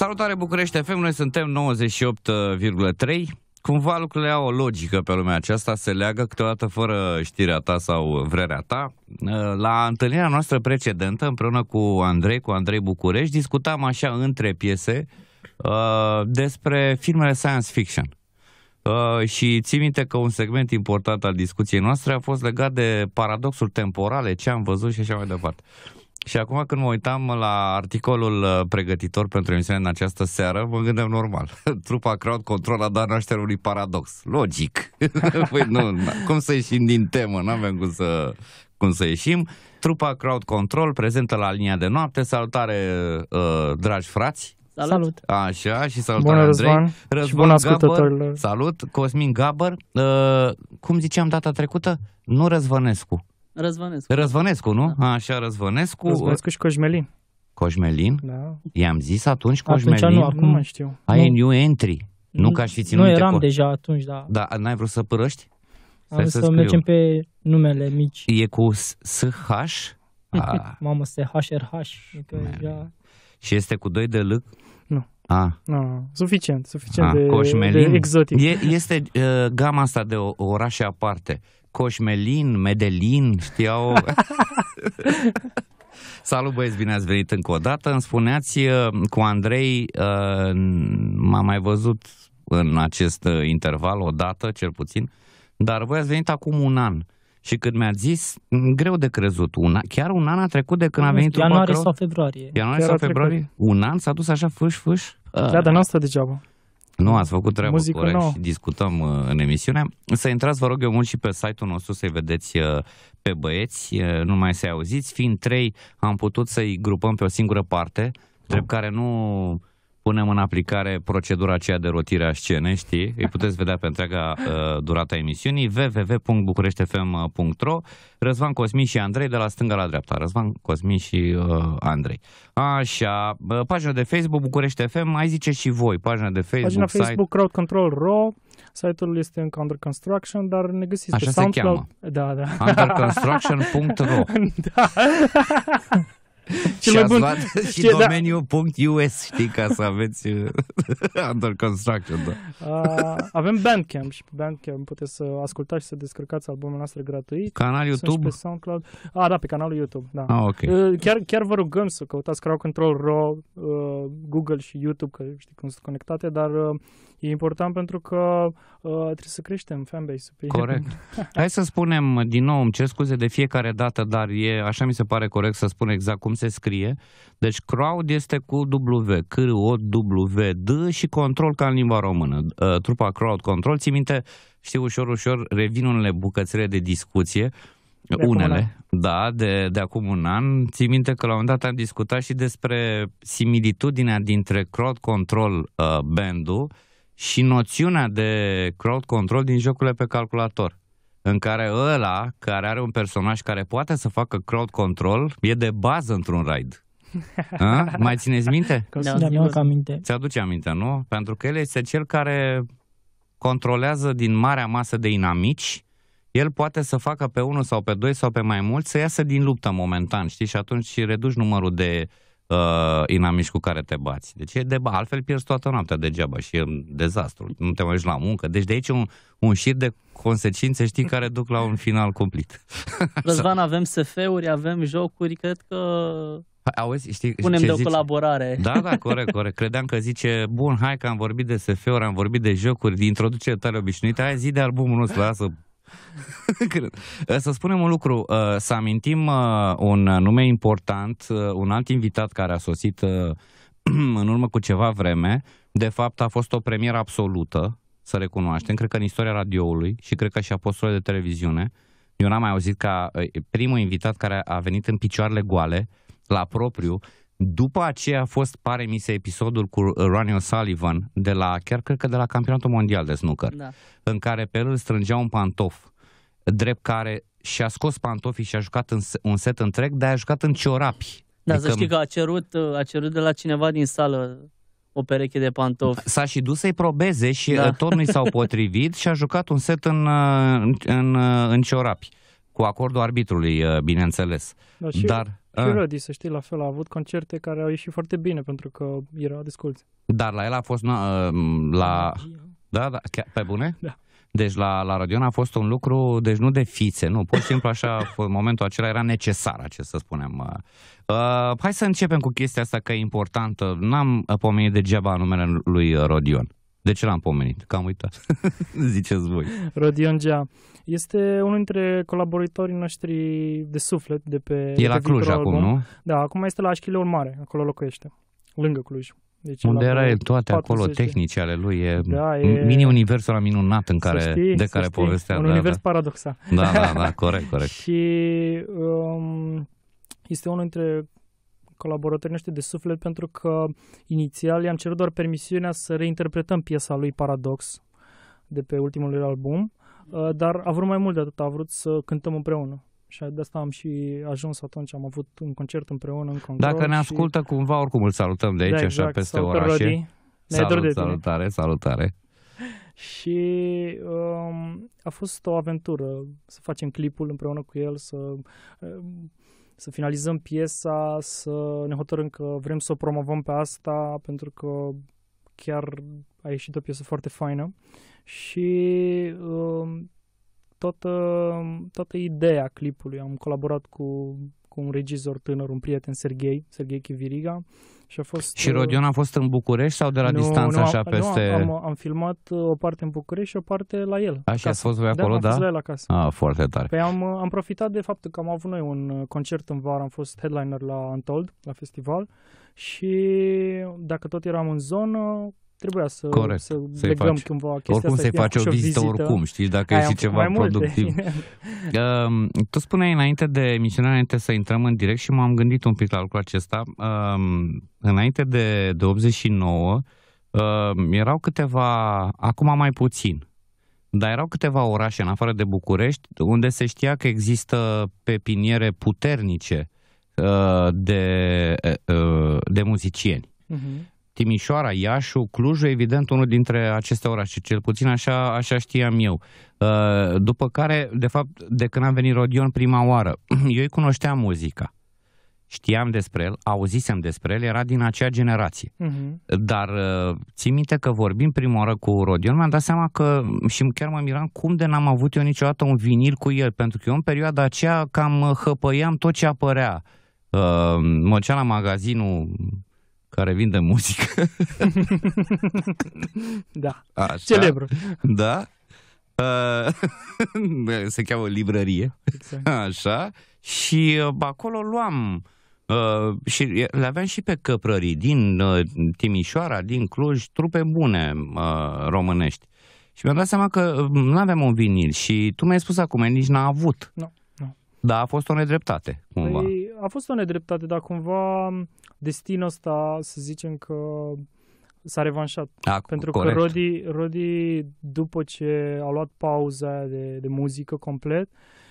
Salutare București FM, noi suntem 98,3. Uh, Cumva lucrurile au o logică pe lumea aceasta, se leagă câteodată fără știrea ta sau vrerea ta. Uh, la întâlnirea noastră precedentă, împreună cu Andrei, cu Andrei București, discutam așa între piese uh, despre filmele science fiction. și țin minte că un segment important al discuției noastre a fost legat de paradoxul temporale, ce am văzut și așa mai departe. Și acum când mă uitam la articolul uh, pregătitor pentru emisiunea în această seară, mă gândeam normal. Trupa Crowd Control a dat naștere unui paradox. Logic. păi nu, cum să ieșim din temă? Nu avem cum să, cum să ieșim. Trupa Crowd Control prezentă la linia de noapte. Salutare, uh, dragi frați! Salut! Așa, și salutare Bună, Răzvan. Răzvan și bun ascultătorilor. Salut, Cosmin Gabăr. Uh, cum ziceam data trecută, nu Răzvănescu. Răzvănescu. Răzvănescu, nu? Da. Așa, Răzvănescu. Răzvănescu și Cojmelin. Cojmelin? Da. I-am zis atunci Cojmelin. Atunci nu, acum nu știu. Ai nu. new entry. Nu nu că aș fi ținut Nu eram cor. deja atunci, da. Da, n-ai vrut să părăști? Am să, să mergem pe numele mici. E cu SH? Ah. Mamă, SHRH. Și este cu 2 de L? Nu. A. Nu, suficient, suficient A, de, de exotic. E, este uh, gama asta de orașe aparte. Coșmelin, Medelin, știau... Salut băieți, bine ați venit încă o dată. Îmi spuneați uh, cu Andrei, uh, m-am mai văzut în acest uh, interval o dată, cel puțin, dar voi ați venit acum un an. Și când mi-a zis, mm, greu de crezut, un an, chiar un an a trecut de când a venit Ianuarie sau februarie. Ianuarie sau februarie? Un an s-a dus așa fâș, fâș? Da, dar n-a stat degeaba. Nu, ați făcut treabă, Muzică corect, nouă. și discutăm uh, în emisiune. Să intrați, vă rog eu mult, și pe site-ul nostru să-i vedeți uh, pe băieți, uh, mai să-i auziți. Fiind trei, am putut să-i grupăm pe o singură parte, da. drept care nu punem în aplicare procedura aceea de rotire a scenei, știi? Îi puteți vedea pe întreaga uh, durata emisiunii www.bucureștfm.ro Răzvan Cosmin și Andrei de la stânga la dreapta. Răzvan Cosmin și uh, Andrei. Așa, pagina de Facebook București FM, mai zice și voi, pagina de Facebook, pagina site... Facebook Crowd Control RO, Site-ul este încă under construction, dar ne găsiți Așa pe SoundCloud. Așa se cheamă. Da, da. Underconstruction.ro da. Cel mai bun. și știe, da. știi, ca să aveți uh, under construction. Da. Uh, avem Bandcamp și pe Bandcamp puteți să ascultați și să descărcați albumul noastră gratuit. Canal YouTube? Sunt pe SoundCloud. Ah, da, pe canalul YouTube, da. Ah, okay. uh, chiar, chiar vă rugăm să căutați Crowd Control Raw, uh, Google și YouTube, că știi cum sunt conectate, dar uh, E important pentru că uh, trebuie să creștem fanbase-ul. Pe corect. El. Hai să spunem din nou, îmi cer scuze de fiecare dată, dar e așa mi se pare corect să spun exact cum se scrie. Deci crowd este cu W, C, O, W, D și control ca în limba română. Uh, trupa crowd control, ții minte, știi, ușor, ușor revin unele bucățele de discuție, de unele, da, de, de acum un an. Ții minte că la un dat am discutat și despre similitudinea dintre crowd control uh, band-ul și noțiunea de crowd control din jocurile pe calculator, în care ăla care are un personaj care poate să facă crowd control e de bază într-un raid. A? Mai țineți minte? Da, da am aminte. Ți-aduce aminte, nu? Pentru că el este cel care controlează din marea masă de inamici, el poate să facă pe unul sau pe doi sau pe mai mulți să iasă din luptă momentan, știi? Și atunci reduci numărul de uh, uh, inamici cu care te bați. Deci e de, altfel pierzi toată noaptea degeaba și e un dezastru. Nu te mai duci la muncă. Deci de aici un, un șir de consecințe, știi, care duc la un final cumplit. Răzvan, avem SF-uri, avem jocuri, cred că Auzi, știi, Punem ce de zice? o colaborare. Da, da, corect, corect. Credeam că zice, bun, hai că am vorbit de SF-uri, am vorbit de jocuri, de introducere tale obișnuită, hai zi de albumul nostru, lasă Cred. Eh, să spunem un lucru, eh, să amintim eh, un nume important, un alt invitat care a sosit în urmă cu ceva vreme, de fapt a fost o premieră absolută, să recunoaștem, cred că în istoria radioului și cred că și a postului de televiziune, eu n-am mai auzit ca primul invitat care a venit în picioarele goale, la propriu, după aceea a fost, pare mi se, episodul cu Ronnie O'Sullivan, de la, chiar cred că de la campionatul mondial de snooker, da. în care pe el îl strângea un pantof, drept care și-a scos pantofii și a jucat în, un set întreg, dar a jucat în ciorapi. Da, adică... să știi că a cerut, a cerut de la cineva din sală o pereche de pantofi. S-a și dus să-i probeze și da. Uh, tot nu s-au potrivit și a jucat un set în, uh, în, în, uh, în ciorapi, cu acordul arbitrului, bineînțeles. Da, și Dar... Și ah. Ruddy, să știi, la fel a avut concerte care au ieșit foarte bine pentru că erau desculți. Dar la el a fost na, uh, la... Da, da, chiar, pe bune? Da. Deci la, la Rodion a fost un lucru, deci nu de fițe, nu, pur și simplu așa, în momentul acela era necesar, acest să spunem. Uh. uh, hai să începem cu chestia asta că e importantă, n-am uh, pomenit degeaba numele lui Rodion. De ce l-am pomenit? Că am uitat. Ziceți voi. Rodion Gea este unul dintre colaboratorii noștri de suflet de pe... E la Cluj acum, album. nu? Da, acum este la Așchileul Mare, acolo locuiește, lângă Cluj. Deci Unde era toate acolo, tehnice ale lui, e, da, e... mini-universul la minunat în care, știi, de care știi. povestea. Un da, univers da. paradoxal. Da, da, da, corect, corect. și um, este unul dintre colaboratorii noștri de suflet pentru că inițial i-am cerut doar permisiunea să reinterpretăm piesa lui Paradox de pe ultimul lui album, mhm. uh, dar a vrut mai mult de atât, a vrut să cântăm împreună. Și de asta am și ajuns atunci, am avut un concert împreună în Congo. Dacă ne și... ascultă cumva, oricum îl salutăm de aici, da, exact. așa, peste Salut, orașe. Rodi. Salut, de salutare, tine. salutare. Și um, a fost o aventură să facem clipul împreună cu el, să um, să finalizăm piesa, să ne hotărâm că vrem să o promovăm pe asta, pentru că chiar a ieșit o piesă foarte faină și uh, toată, toată ideea clipului. Am colaborat cu, cu un regizor tânăr, un prieten, Sergei, Sergei Chiviriga, uh, și, a fost, și Rodion a fost în București sau de la nu, distanță nu, așa am, peste... Nu, am, am filmat uh, o parte în București și o parte la el. Așa a fost voi da, acolo, da? da? fost la el acasă. Ah, foarte tare. Păi am, am profitat de faptul că am avut noi un uh, concert în vară, am fost headliner la Untold, la festival și dacă tot eram în zonă, trebuia să, Corect. să să legăm faci. cumva chestia Oricum să-i faci o vizită, oricum, știi, dacă Aia e și ceva productiv. uh, tu spuneai înainte de emisiunea, înainte să intrăm în direct și m-am gândit un pic la lucrul acesta. Uh, înainte de, de 89 uh, ehm, erau câteva, acum mai puțin, dar erau câteva orașe în afară de București unde se știa că există pepiniere puternice uh, de, uh, de muzicieni. Uh-huh. Timișoara, Iașu, Clujul, evident, unul dintre aceste orașe, cel puțin așa, așa știam eu. Uh, după care, de fapt, de când am venit Rodion prima oară, eu îi cunoșteam muzica. Știam despre el, auzisem despre el, era din acea generație. Uh-huh. Dar uh, țin minte că vorbim prima oară cu Rodion, mi-am dat seama că, și chiar mă miram cum de n-am avut eu niciodată un vinil cu el, pentru că eu în perioada aceea cam hăpăiam tot ce apărea. Uh, mă la magazinul care vinde muzică. da, Așa. celebru. Da, uh, se cheamă librărie. Exact. Așa. Și uh, acolo luam uh, și le aveam și pe căprării din uh, Timișoara, din Cluj, trupe bune uh, românești. Și mi-am dat seama că uh, nu aveam un vinil și tu mi-ai spus acum, nici n-a avut. Nu. No, no. Da, a fost o nedreptate, cumva. Păi, a fost o nedreptate, dar cumva destinul ăsta, să zicem că s-a revanșat. A, da, pentru corect. că Rodi, Rodi, după ce a luat pauza de, de muzică complet,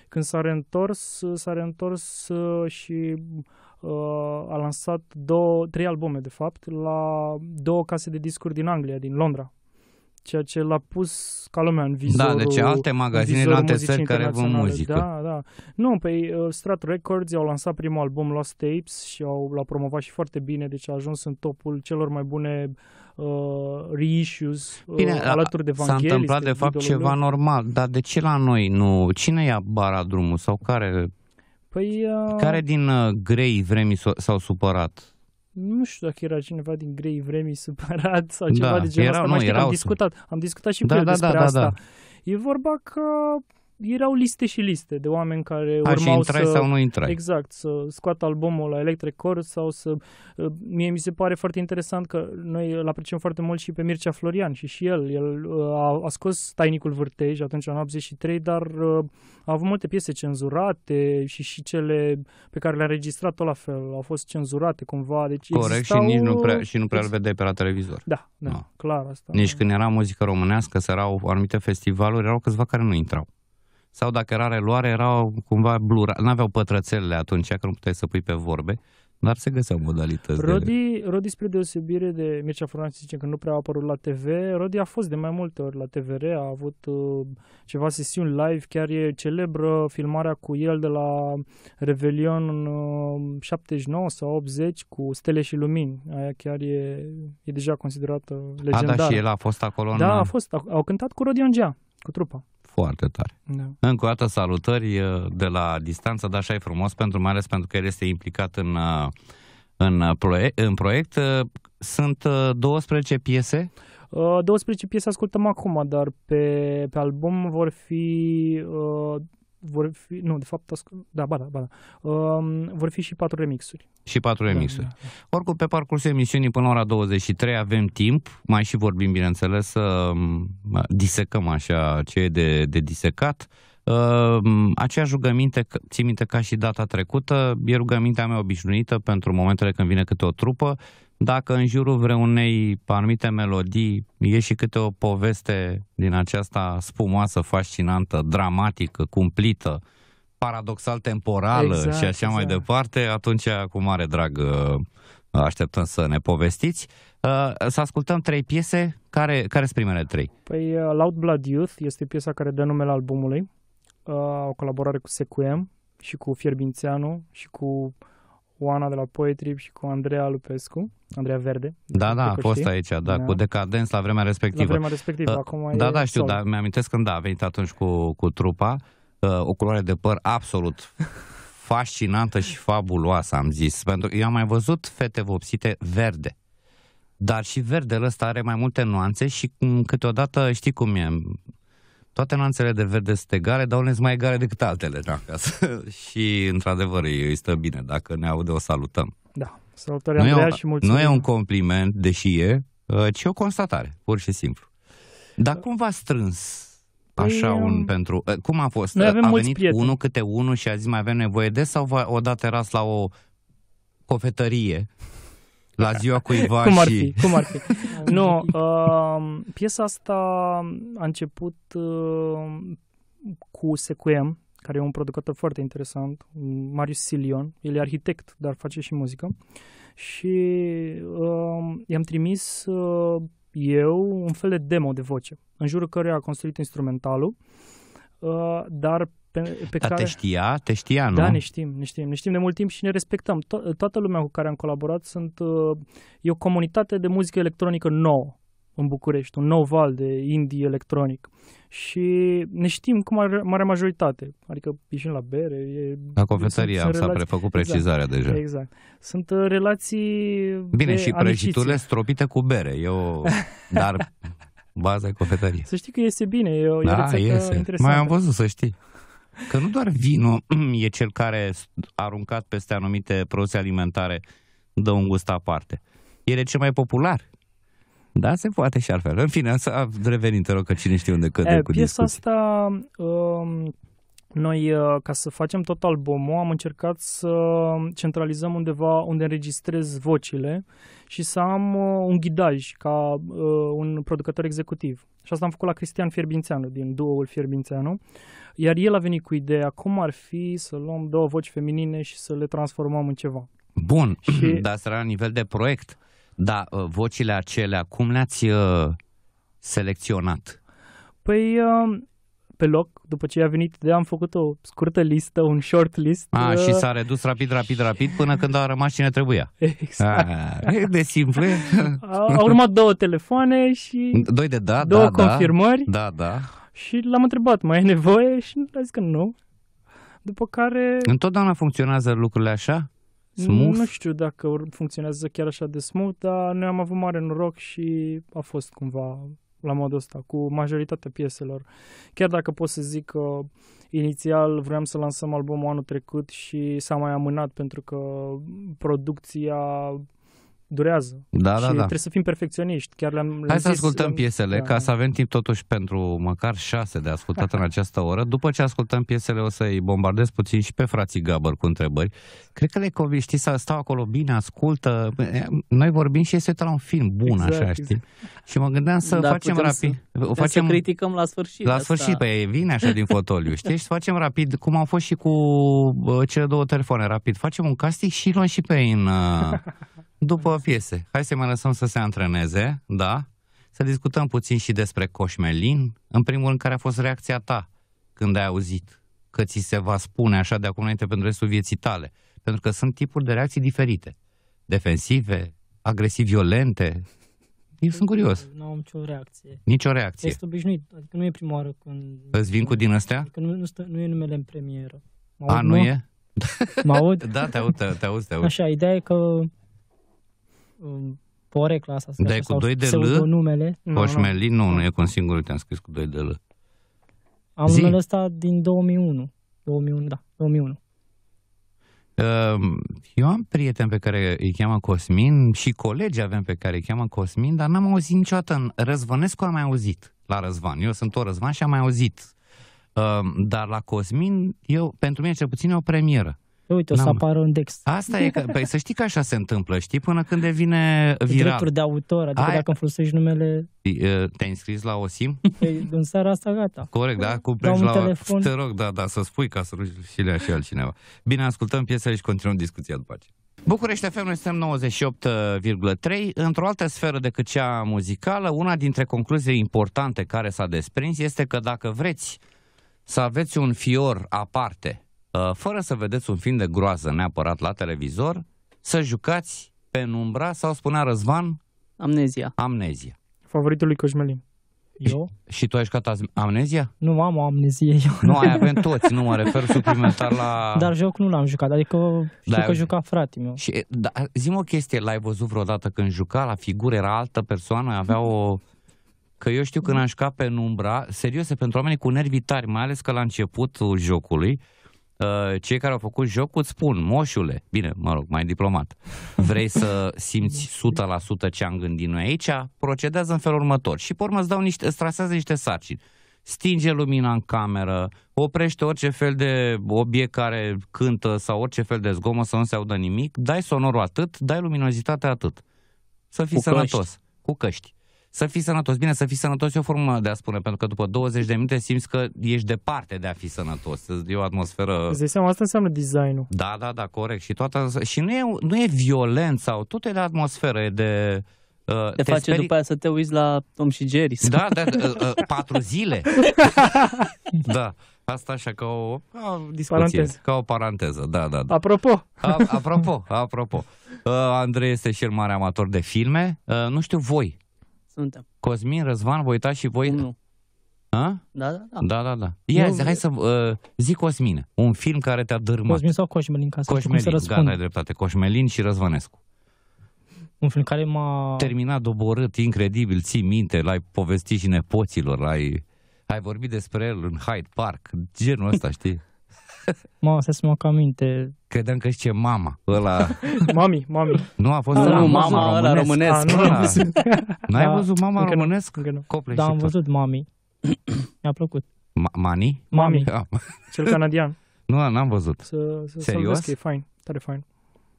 când s-a reîntors, s-a reîntors uh, și uh, a lansat două, trei albume, de fapt, la două case de discuri din Anglia, din Londra ceea ce l-a pus ca lumea în vizorul Da, deci alte magazine în alte țări care vă muzică. Da, da. Nu, pe păi, uh, Strat Records au lansat primul album Lost Tapes și au, l-au promovat și foarte bine, deci a ajuns în topul celor mai bune uh, reissues uh, alături de Vanghelis. S-a întâmplat de fapt ceva lui. normal, dar de ce la noi nu? Cine ia bara drumul sau care? Păi, uh... Care din uh, grei vremi s-au supărat? nu știu dacă era cineva din grei vremii supărat sau da, ceva da, de genul ăsta, nu, mai știu, am discutat, am discutat și da, cu el da, despre da, da asta. Da, da. E vorba că erau liste și liste de oameni care A, urmau și să... sau nu intrai. Exact, să scoată albumul la Electric Core sau să... Uh, mie mi se pare foarte interesant că noi îl apreciem foarte mult și pe Mircea Florian și și el. El uh, a, a scos Tainicul Vârtej atunci în 83, dar uh, a avut multe piese cenzurate și și cele pe care le-a registrat tot la fel. Au fost cenzurate cumva. Deci Corect existau... și nici nu prea, și nu prea îl vedeai pe la televizor. Da, da, no. clar asta. Nici da. când era muzică românească, să erau anumite festivaluri, erau câțiva care nu intrau sau dacă era reluare, erau cumva blura, n-aveau pătrățelele atunci, că nu puteai să pui pe vorbe, dar se găseau modalități. Rodi, de... Rodi, spre deosebire de Mircea Furlan, zice că nu prea a apărut la TV, Rodi a fost de mai multe ori la TVR, a avut uh, ceva sesiuni live, chiar e celebră filmarea cu el de la Revelion în uh, 79 sau 80 cu Stele și Lumini. Aia chiar e, e deja considerată legendară. A, da, și el a fost acolo? În... Da, a fost. Au, au cântat cu Rodion Gea, cu trupa. Foarte tare. Da. Încă o dată salutări uh, de la distanță, dar așa e frumos, pentru, mai ales pentru că el este implicat în, uh, uh, în, proiect, în proiect. Sunt 12 piese? 12 piese ascultăm acum, dar pe, pe album vor fi vor fi, nu, de fapt, da, ba da, ba da, um, vor fi și patru remixuri. Și patru da, remixuri. Da, da, da. Oricum, pe parcursul emisiunii până la ora 23 avem timp, mai și vorbim, bineînțeles, să um, disecăm așa ce e de, de disecat. Um, aceeași rugăminte, țin minte ca și data trecută, e rugămintea mea obișnuită pentru momentele când vine câte o trupă, dacă în jurul vreunei anumite melodii e și câte o poveste din aceasta spumoasă, fascinantă, dramatică, cumplită, paradoxal temporală exact, și așa exact. mai departe, atunci cu mare drag ă, așteptăm să ne povestiți. Ă, să ascultăm trei piese. Care, care sunt primele trei? Păi ă, Loud Blood Youth este piesa care dă numele albumului. O colaborare cu Sequem și cu Fierbințeanu și cu cu Ana de la Poetrip și cu Andreea Lupescu, Andreea Verde. Da, da, a fost știi. aici, da, da, cu Decadens la vremea respectivă. La vremea respectivă, uh, acum Da, e da, știu, dar mi-amintesc când da, a venit atunci cu, cu trupa, uh, o culoare de păr absolut fascinantă și fabuloasă, am zis. Pentru că eu am mai văzut fete vopsite verde. Dar și verdele ăsta are mai multe nuanțe și mm, câteodată știi cum e, toate nuanțele de verde sunt egale, dar unele sunt mai egale decât altele da, acasă. și, într-adevăr, îi stă bine. Dacă ne aude, o salutăm. Da. Salutare, nu e, și mulțumim. Nu e un compliment, deși e, uh, ci o constatare, pur și simplu. Dar da. cum v-a strâns păi, Așa un um, pentru... Uh, cum a fost? Noi avem a venit unul câte unul și a zis mai avem nevoie de sau v-a, o dat la o cofetărie la ziua cuiva cum ar fi, și... Cum ar fi, Nu, uh, piesa asta a început uh, cu Sequem, care e un producător foarte interesant, Marius Silion, el e arhitect, dar face și muzică. Și uh, i-am trimis uh, eu un fel de demo de voce, în jurul căruia a construit instrumentalul, uh, dar pe, pe Dar care... te știa? Te știa, da, nu? Da, ne știm, ne știm. Ne știm de mult timp și ne respectăm. To- toată lumea cu care am colaborat sunt... Uh, e o comunitate de muzică electronică nouă în București, un nou val de indie electronic. Și ne știm cu mare, mare majoritate. Adică ieșim la bere. E, la cofetărie am relații... s-a prefăcut exact, precizarea exact, deja. Exact. Sunt uh, relații Bine, și prăjiturile stropite cu bere. Eu, dar baza e cofetărie. Să știi că iese bine, e o da, iese. interesantă. Mai am văzut, să știi. Că nu doar vinul e cel care, aruncat peste anumite produse alimentare, dă un gust aparte. El e cel mai popular. Da, se poate și altfel. În fine, să revenim, te rog, că cine știe unde cădem cu Piesa discuții. asta, um, noi, uh, ca să facem tot albumul, am încercat să centralizăm undeva unde înregistrez vocile și să am uh, un ghidaj ca uh, un producător executiv. Și asta am făcut la Cristian Fierbințeanu, din duo-ul Fierbințeanu. Uh, iar el a venit cu ideea cum ar fi să luăm două voci feminine și să le transformăm în ceva. Bun, și... dar asta era la nivel de proiect. dar uh, vocile acelea, cum le-ați uh, selecționat? Păi, uh, pe loc, după ce a venit de am făcut o scurtă listă, un short list. A, uh... și s-a redus rapid, rapid, rapid până când a rămas cine trebuia. Exact. A, e de simplu. Au urmat două telefoane și... Doi de da, două da, da. confirmări. Da, da. Și l-am întrebat, mai e nevoie? Și a zis că nu. După care... Întotdeauna funcționează lucrurile așa? Smooth? Nu știu dacă funcționează chiar așa de smooth, dar noi am avut mare noroc și a fost cumva la modul ăsta, cu majoritatea pieselor. Chiar dacă pot să zic că inițial vroiam să lansăm albumul anul trecut și s-a mai amânat pentru că producția durează. Da, și da, da. trebuie să fim perfecționiști. Chiar le-am, le-am Hai să zis, ascultăm piesele, da. ca să avem timp totuși pentru măcar șase de ascultat în această oră. După ce ascultăm piesele, o să-i bombardez puțin și pe frații Gabăr cu întrebări. Cred că le convin, știi, să stau acolo bine, ascultă. Noi vorbim și este la un film bun, exact, așa, exact. știi? Și mă gândeam să da, facem rapid. Să, o facem să criticăm la sfârșit. La sfârșit, asta. Păi, pe vine așa din fotoliu, știi? Și să facem rapid, cum am fost și cu cele două telefoane, rapid. Facem un casting și luăm și pe în... Uh, După piese, hai să mai lăsăm să se antreneze, da? Să discutăm puțin și despre Coșmelin. În primul rând, care a fost reacția ta când ai auzit că ți se va spune așa de acum înainte pentru restul vieții tale? Pentru că sunt tipuri de reacții diferite. Defensive, agresiv violente. Eu sunt curios. Nu am nicio reacție. Nicio reacție. Ești obișnuit. Adică nu e prima oară când... Îți vin cu din astea? Adică nu, nu, stă, nu e numele în premieră. Mă A, nu mă? e? Mă aud? da, te aud, te, te te aud. Așa, ideea e că porecla asta. Da, cu 2 de L? Numele. Poșmeli? Nu, nu e cu un singur, te-am scris cu 2 de L. Am Zi. numele ăsta din 2001. 2001, da, 2001. Ehm, eu am prieteni pe care îi cheamă Cosmin și colegi avem pe care îi cheamă Cosmin, dar n-am auzit niciodată. Răzvănescu am mai auzit la Răzvan. Eu sunt o Răzvan și am mai auzit. Ehm, dar la Cosmin, eu, pentru mine cel puțin e o premieră. Păi uite, o să apară un Dex. Asta e, că, păi, să știi că așa se întâmplă, știi, până când devine viral. Drepturi de autor, adică Ai... dacă îmi folosești numele... Te-ai înscris la OSIM? Păi, în seara asta, gata. Corect, da? Cu la... la... Telefon. Te rog, da, da, să spui ca să nu și le și altcineva. Bine, ascultăm piesa și continuăm discuția după aceea. București FM, noi suntem 98,3. Într-o altă sferă decât cea muzicală, una dintre concluziile importante care s-a desprins este că dacă vreți să aveți un fior aparte Uh, fără să vedeți un film de groază neapărat la televizor, să jucați numbra sau spunea Răzvan? Amnezia. Amnezia. Favoritul lui Cosmelin. Eu? Și, și tu ai jucat amnezia? Nu am o amnezie eu. Nu, ai avem toți, nu mă refer suplimentar la... Dar joc nu l-am jucat, adică da, știu da, că juca fratele meu. Și, da, zi o chestie, l-ai văzut vreodată când juca la figură, era altă persoană, avea o... Că eu știu când am jucat pe Numbra, serios, pentru oamenii cu nervi tari, mai ales că la începutul jocului, Uh, cei care au făcut jocul îți spun, moșule, bine, mă rog, mai diplomat, vrei să simți 100% ce am gândit noi aici? Procedează în felul următor. Și pe urmă îți, dau niște, îți trasează niște sarcini. Stinge lumina în cameră, oprește orice fel de obiect care cântă sau orice fel de zgomă să nu se audă nimic, dai sonorul atât, dai luminozitatea atât. Să fii cu sănătos. Căști. Cu căști să fii sănătos. Bine, să fii sănătos e o formă de a spune, pentru că după 20 de minute simți că ești departe de a fi sănătos. E o atmosferă... Îți dai seama, asta înseamnă designul. Da, da, da, corect. Și, toată, și nu, e, nu e violent sau tot e de atmosferă, e de... Uh, te, te face speri... după aia să te uiți la Tom și Jerry. Sau... Da, da, da, uh, uh, patru zile. da. Asta așa ca o, ca o discuție, paranteză. ca o paranteză, da, da, da. Apropo. A, apropo, apropo. Uh, Andrei este și el mare amator de filme. Uh, nu știu voi, suntem. Cosmin, Răzvan, voi uitați și voi? Nu. A? Da, da, da. Da, da, da. Ia, zi, hai să uh, zic Cosmin, un film care te-a dărâmat. Cosmin sau Coșmelin, ca să Coșmelin, să răspund. gata, ai dreptate. Coșmelin și Răzvănescu. Un film care m-a... Terminat, doborât, incredibil, ții minte, l-ai povestit și nepoților, l-ai... Ai vorbit despre el în Hyde Park, genul ăsta, știi? Mă, să-ți mă aminte. Credeam că zice mama, ăla... mami, mami. Nu, a fost ah, a, nu, mama, mama ăla românesc. Ah, ah, a, nu, am văzut. N-ai da, văzut mama încă românesc? Nu, încă nu. da, am văzut mami. Mi-a plăcut. Ma- mani? Mami. Cel canadian. Nu, n-am văzut. Să, să, Serios? Să e fain, tare fain.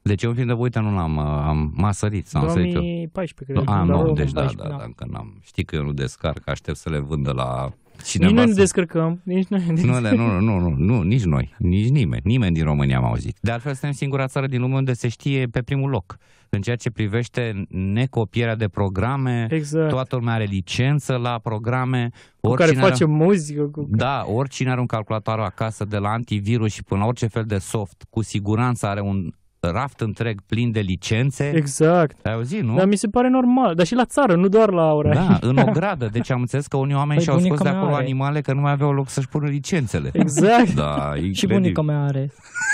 Deci eu fiind de Boita nu l-am, uh, am, m-a sărit. Sau 2014, cred. A, nu, deci da, da, da, da, încă n-am. Știi că eu nu descarc, aștept să le vândă la Cineva nici nu ne descărcăm, nici noi. Nu, de, nu, nu, nu, nu, nici noi, nici nimeni, nimeni din România am auzit. De altfel, suntem singura țară din lume unde se știe pe primul loc în ceea ce privește necopierea de programe, exact. toată lumea are licență la programe. Cu care face are... muzică. Cu... Da, oricine are un calculator acasă, de la antivirus și până la orice fel de soft, cu siguranță are un raft întreg plin de licențe. Exact. Ai auzit, nu? Dar mi se pare normal. Dar și la țară, nu doar la oraș. Da, în o gradă. Deci am înțeles că unii oameni păi și-au scos de acolo are. animale că nu mai aveau loc să-și pună licențele. Exact. Da, și bunica mea are.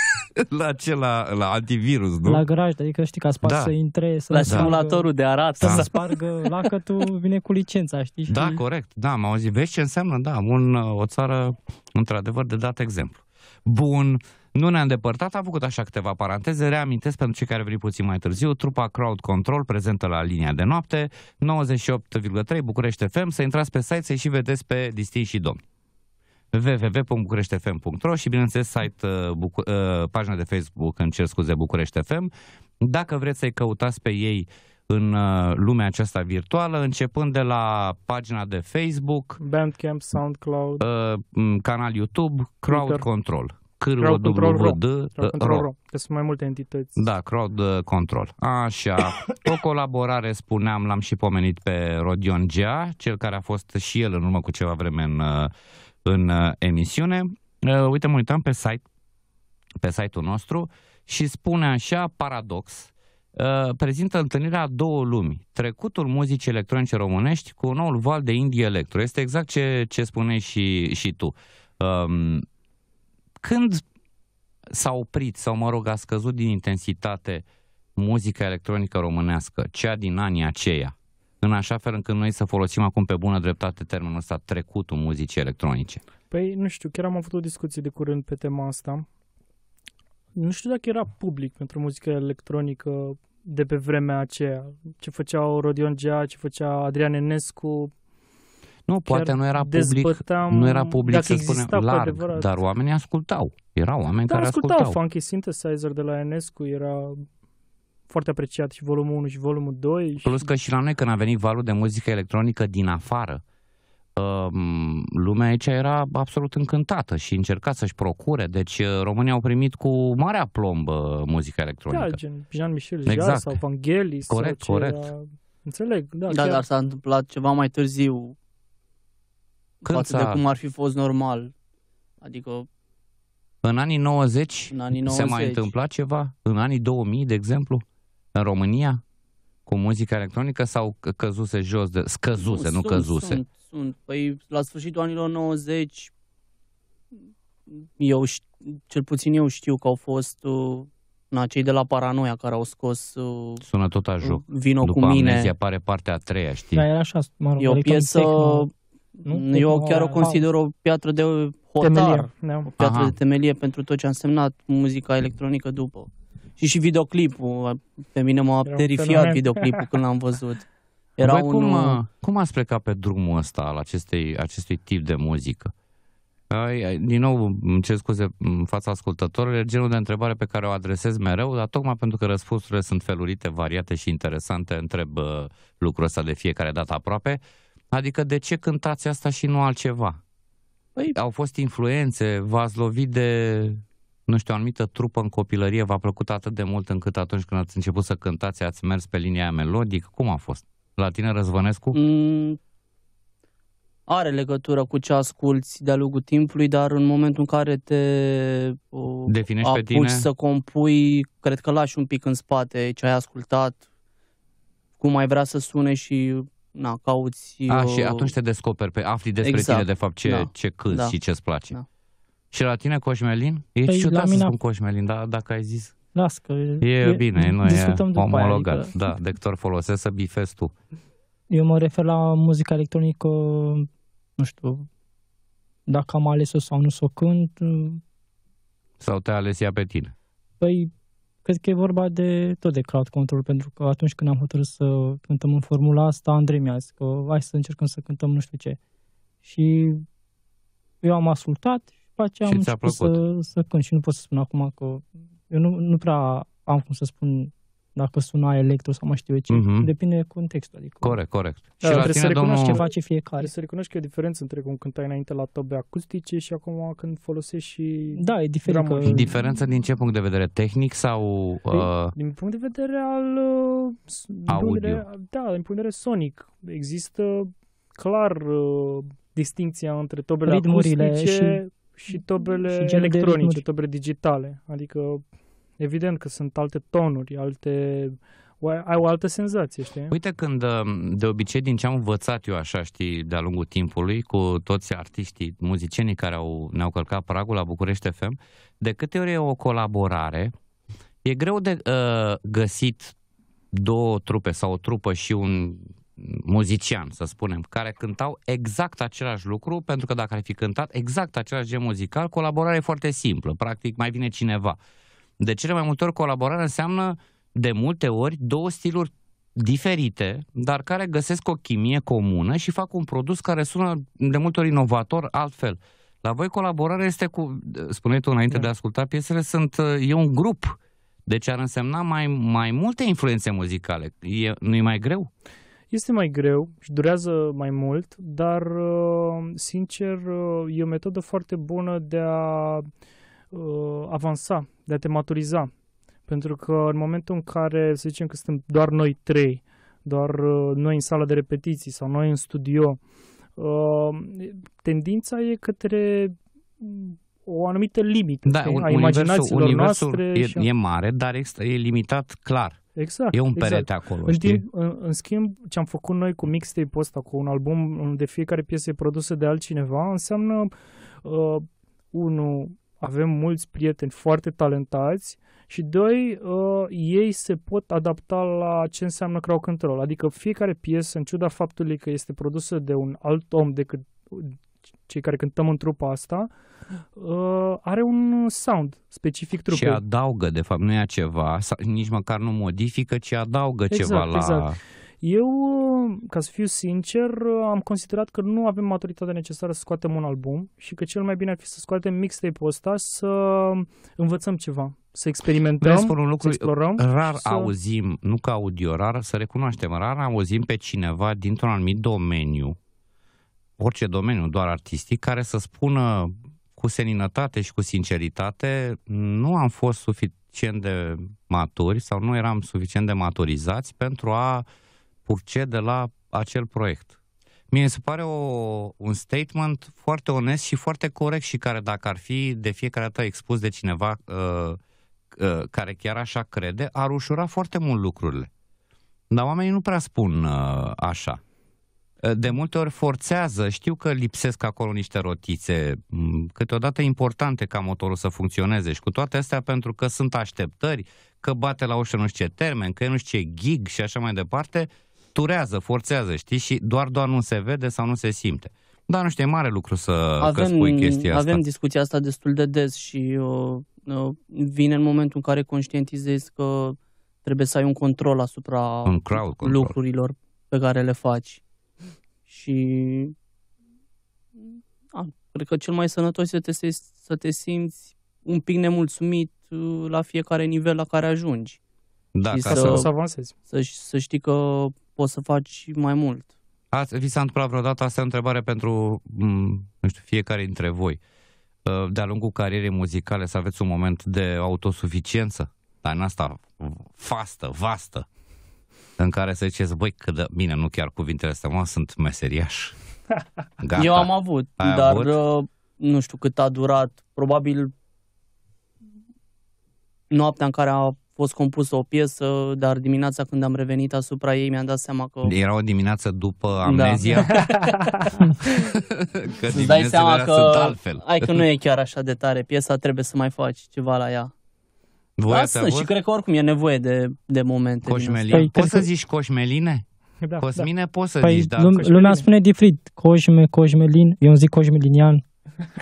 la ce? La, la antivirus, nu? La graj, adică știi că a spart da. să intre... Să la simulatorul da. de arată. Da. Să spargă lacătul, vine cu licența, știi? Da, corect. Da, am auzit. zis, vezi ce înseamnă? Da, un, o țară, într-adevăr, de dat exemplu. Bun, nu ne-a îndepărtat, a făcut așa câteva paranteze, reamintesc pentru cei care vrei puțin mai târziu, trupa Crowd Control prezentă la linia de noapte, 98,3 București FM, să intrați pe site să-i și vedeți pe distinși și domni www.bucureștefm.ro și bineînțeles site, uh, bucu- uh, pagina de Facebook, în cer scuze, București FM. Dacă vreți să-i căutați pe ei în uh, lumea aceasta virtuală, începând de la pagina de Facebook, Bandcamp, SoundCloud, canal YouTube, Crowd Twitter. Control. Crowd control RO. Crowd Că sunt mai multe entități. Da, crowd uh, control. Așa. O colaborare, spuneam, l-am și pomenit pe Rodion Gea, cel care a fost și el în urmă cu ceva vreme în, uh, în uh, emisiune. Uite, mă uitam pe site, pe site-ul nostru și spune așa, paradox, prezintă întâlnirea a două lumi, trecutul muzicii electronice românești cu noul val de indie electro. Este exact ce, ce spune și, și tu. Um, când s-a oprit sau, mă rog, a scăzut din intensitate muzica electronică românească, cea din anii aceia, în așa fel încât noi să folosim acum pe bună dreptate termenul ăsta, trecutul muzicii electronice? Păi, nu știu, chiar am avut o discuție de curând pe tema asta. Nu știu dacă era public pentru muzica electronică de pe vremea aceea. Ce făcea Rodion Gea, ce făcea Adrian Enescu, nu, poate nu era public, nu era public să spunem larg, adevărat. dar oamenii ascultau. Erau oameni da, care ascultau. ascultau. Funky Synthesizer de la Enescu era foarte apreciat și volumul 1 și volumul 2. Și... Plus că și la noi când a venit valul de muzică electronică din afară, um, lumea aici era absolut încântată și încerca să-și procure. Deci uh, românii au primit cu mare aplombă muzica electronică. Da, gen Jean-Michel Jarre exact. sau Vangelis. Corect, sau corect. Era... Înțeleg, da. Da, chiar... dar s-a întâmplat ceva mai târziu Față Fața... de cum ar fi fost normal. Adică... În anii, 90, în anii 90 se mai întâmpla ceva? În anii 2000, de exemplu? În România? Cu muzica electronică sau căzuse jos? De... Scăzuse, nu, nu sunt, căzuse. Sunt, sunt. Păi la sfârșitul anilor 90 eu, știu, cel puțin eu știu că au fost uh, na, cei de la Paranoia care au scos uh, Sună tot a joc. Vino După cu mine. După apare partea a treia, știi? Da, era așa, mă rog, e o adică piesă tehnic. Nu? Eu chiar o consider o piatră de hotar, temelie, da. o piatră Aha. de temelie pentru tot ce a însemnat muzica electronică după. Și și videoclipul, pe mine m-a terifiat videoclipul când l-am văzut. Era Băi, un... cum, uh, uh, cum ați plecat pe drumul ăsta al acestei, acestui tip de muzică? Din nou, îmi cer scuze în fața ascultătorilor, genul de întrebare pe care o adresez mereu, dar tocmai pentru că răspunsurile sunt felurite, variate și interesante, întreb uh, lucrul ăsta de fiecare dată aproape. Uh, Adică de ce cântați asta și nu altceva? Păi, au fost influențe, v-ați lovit de, nu știu, o anumită trupă în copilărie, v-a plăcut atât de mult încât atunci când ați început să cântați, ați mers pe linia melodică? Cum a fost? La tine, Răzvănescu? Mm, are legătură cu ce asculți de-a lungul timpului, dar în momentul în care te uh, Definești apuci pe tine? să compui, cred că lași un pic în spate ce ai ascultat, cum ai vrea să sune și na, cauți... A, uh, și atunci te descoperi, pe, afli despre exact. tine de fapt ce, da. ce cânti da. și ce-ți place. Da. Și la tine Coșmelin? E păi, ciudat mine... să spun Coșmelin, dar dacă ai zis... Las că e, e bine, nu e omologat. Aia, adică... Da, Dector folosesc să bifezi tu. Eu mă refer la muzica electronică, nu știu, dacă am ales-o sau nu să o cânt. Sau te-a ales ea pe tine? Păi Cred că e vorba de tot de crowd control, pentru că atunci când am hotărât să cântăm în formula asta, Andrei mi-a zis că hai să încercăm să cântăm nu știu ce. Și eu am ascultat și după aceea am început să, să cânt. Și nu pot să spun acum că eu nu, nu prea am cum să spun dacă suna electro sau mai știu eu ce. Mm-hmm. Depinde contextul. Adică, corect, corect. Da, și trebuie să recunoști domnul... ce face fiecare. Trebuie să recunoști că e o diferență între cum cântai înainte la tobe acustice și acum când folosești și... Da, e diferit. Că... Diferență din ce punct de vedere? Tehnic sau... Păi, uh... Din punct de vedere al... Uh, audio. Din vedere, da, din punct de vedere sonic. Există clar uh, distinția între tobele Ritmurile acustice și, și tobele și electronice, tobele digitale. Adică Evident că sunt alte tonuri, alte ai o altă senzație, știi? Uite când, um, de obicei, din ce am învățat eu așa, știi, de-a lungul timpului, cu toți artiștii, muzicienii care au, ne-au călcat pragul la București FM, de câte ori e o colaborare, e greu de uh, găsit două trupe sau o trupă și un muzician, să spunem, care cântau exact același lucru, pentru că dacă ar fi cântat exact același gen muzical, colaborarea e foarte simplă, practic mai vine cineva. De cele mai multe ori colaborare înseamnă de multe ori două stiluri diferite, dar care găsesc o chimie comună și fac un produs care sună de multe ori inovator altfel. La voi colaborare este cu, spuneai tu înainte da. de a asculta piesele, sunt, e un grup, deci ar însemna mai, mai multe influențe muzicale. E, nu-i mai greu? Este mai greu și durează mai mult, dar, uh, sincer, uh, e o metodă foarte bună de a uh, uh, avansa, de a te maturiza. Pentru că în momentul în care, să zicem că suntem doar noi trei, doar uh, noi în sala de repetiții sau noi în studio, uh, tendința e către mm, o anumită limită da, un, a imaginațiilor universul, noastre. E, și... e mare, dar e limitat clar. Exact. E un exact. perete exact. acolo. În, știi? Timp, în, în schimb, ce am făcut noi cu mixtape-ul ăsta, cu un album de fiecare piesă e produsă de altcineva, înseamnă uh, unul avem mulți prieteni foarte talentați și doi, uh, ei se pot adapta la ce înseamnă crowd control, adică fiecare piesă, în ciuda faptului că este produsă de un alt om decât cei care cântăm în trupa asta, uh, are un sound specific trupei. Și adaugă, de fapt, nu e ceva, nici măcar nu modifică, ci adaugă exact, ceva la... Exact. Eu, ca să fiu sincer, am considerat că nu avem maturitatea necesară să scoatem un album și că cel mai bine ar fi să scoatem mixtape-ul ăsta, să învățăm ceva, să experimentăm, Vreau un lucru, să explorăm. Rar să... auzim, nu ca audio, rar să recunoaștem, rar auzim pe cineva dintr-un anumit domeniu, orice domeniu, doar artistic, care să spună cu seninătate și cu sinceritate, nu am fost suficient de maturi sau nu eram suficient de maturizați pentru a uh, de la acel proiect. Mie mi se pare o, un statement foarte onest și foarte corect și care dacă ar fi de fiecare dată expus de cineva uh, uh, care chiar așa crede, ar ușura foarte mult lucrurile. Dar oamenii nu prea spun uh, așa. Uh, de multe ori forțează, știu că lipsesc acolo niște rotițe, mm, câteodată importante ca motorul să funcționeze și cu toate astea pentru că sunt așteptări, că bate la ușă nu știu ce termen, că e nu știu ce gig și așa mai departe, uh, turează, forțează, știi? Și doar, doar nu se vede sau nu se simte. Dar nu știu, e mare lucru să avem, că spui chestia asta. Avem discuția asta destul de des și uh, uh, vine în momentul în care conștientizezi că trebuie să ai un control asupra un crowd control. lucrurilor pe care le faci. Și a, cred că cel mai sănătos este să te, să te simți un pic nemulțumit uh, la fiecare nivel la care ajungi. Da, și ca să, să, avansezi. Să, să știi că poți să faci mai mult. A, vi s-a întâmplat vreodată, asta e o întrebare pentru, mm, nu știu, fiecare dintre voi. Ă, de-a lungul carierei muzicale să aveți un moment de autosuficiență, dar în asta fastă, vastă, în care să ziceți, băi, că de, bine, nu chiar cuvintele astea, mă, sunt meseriaș. Gata. Eu am avut, Ai dar avut? Ă, nu știu cât a durat, probabil noaptea în care a fost compusă o piesă, dar dimineața când am revenit asupra ei mi-am dat seama că... Era o dimineață după amnezia? Da. că dai seama că, sunt altfel. Hai că nu e chiar așa de tare piesa, trebuie să mai faci ceva la ea. Voia da, sunt și cred că oricum e nevoie de, de momente. Coșmeline. Păi, poți să zici coșmeline? Da, da. Cosmine da. poți să păi, zici, da. Lumea spune diferit. Coșme, coșmelin, eu îmi zic coșmelinian.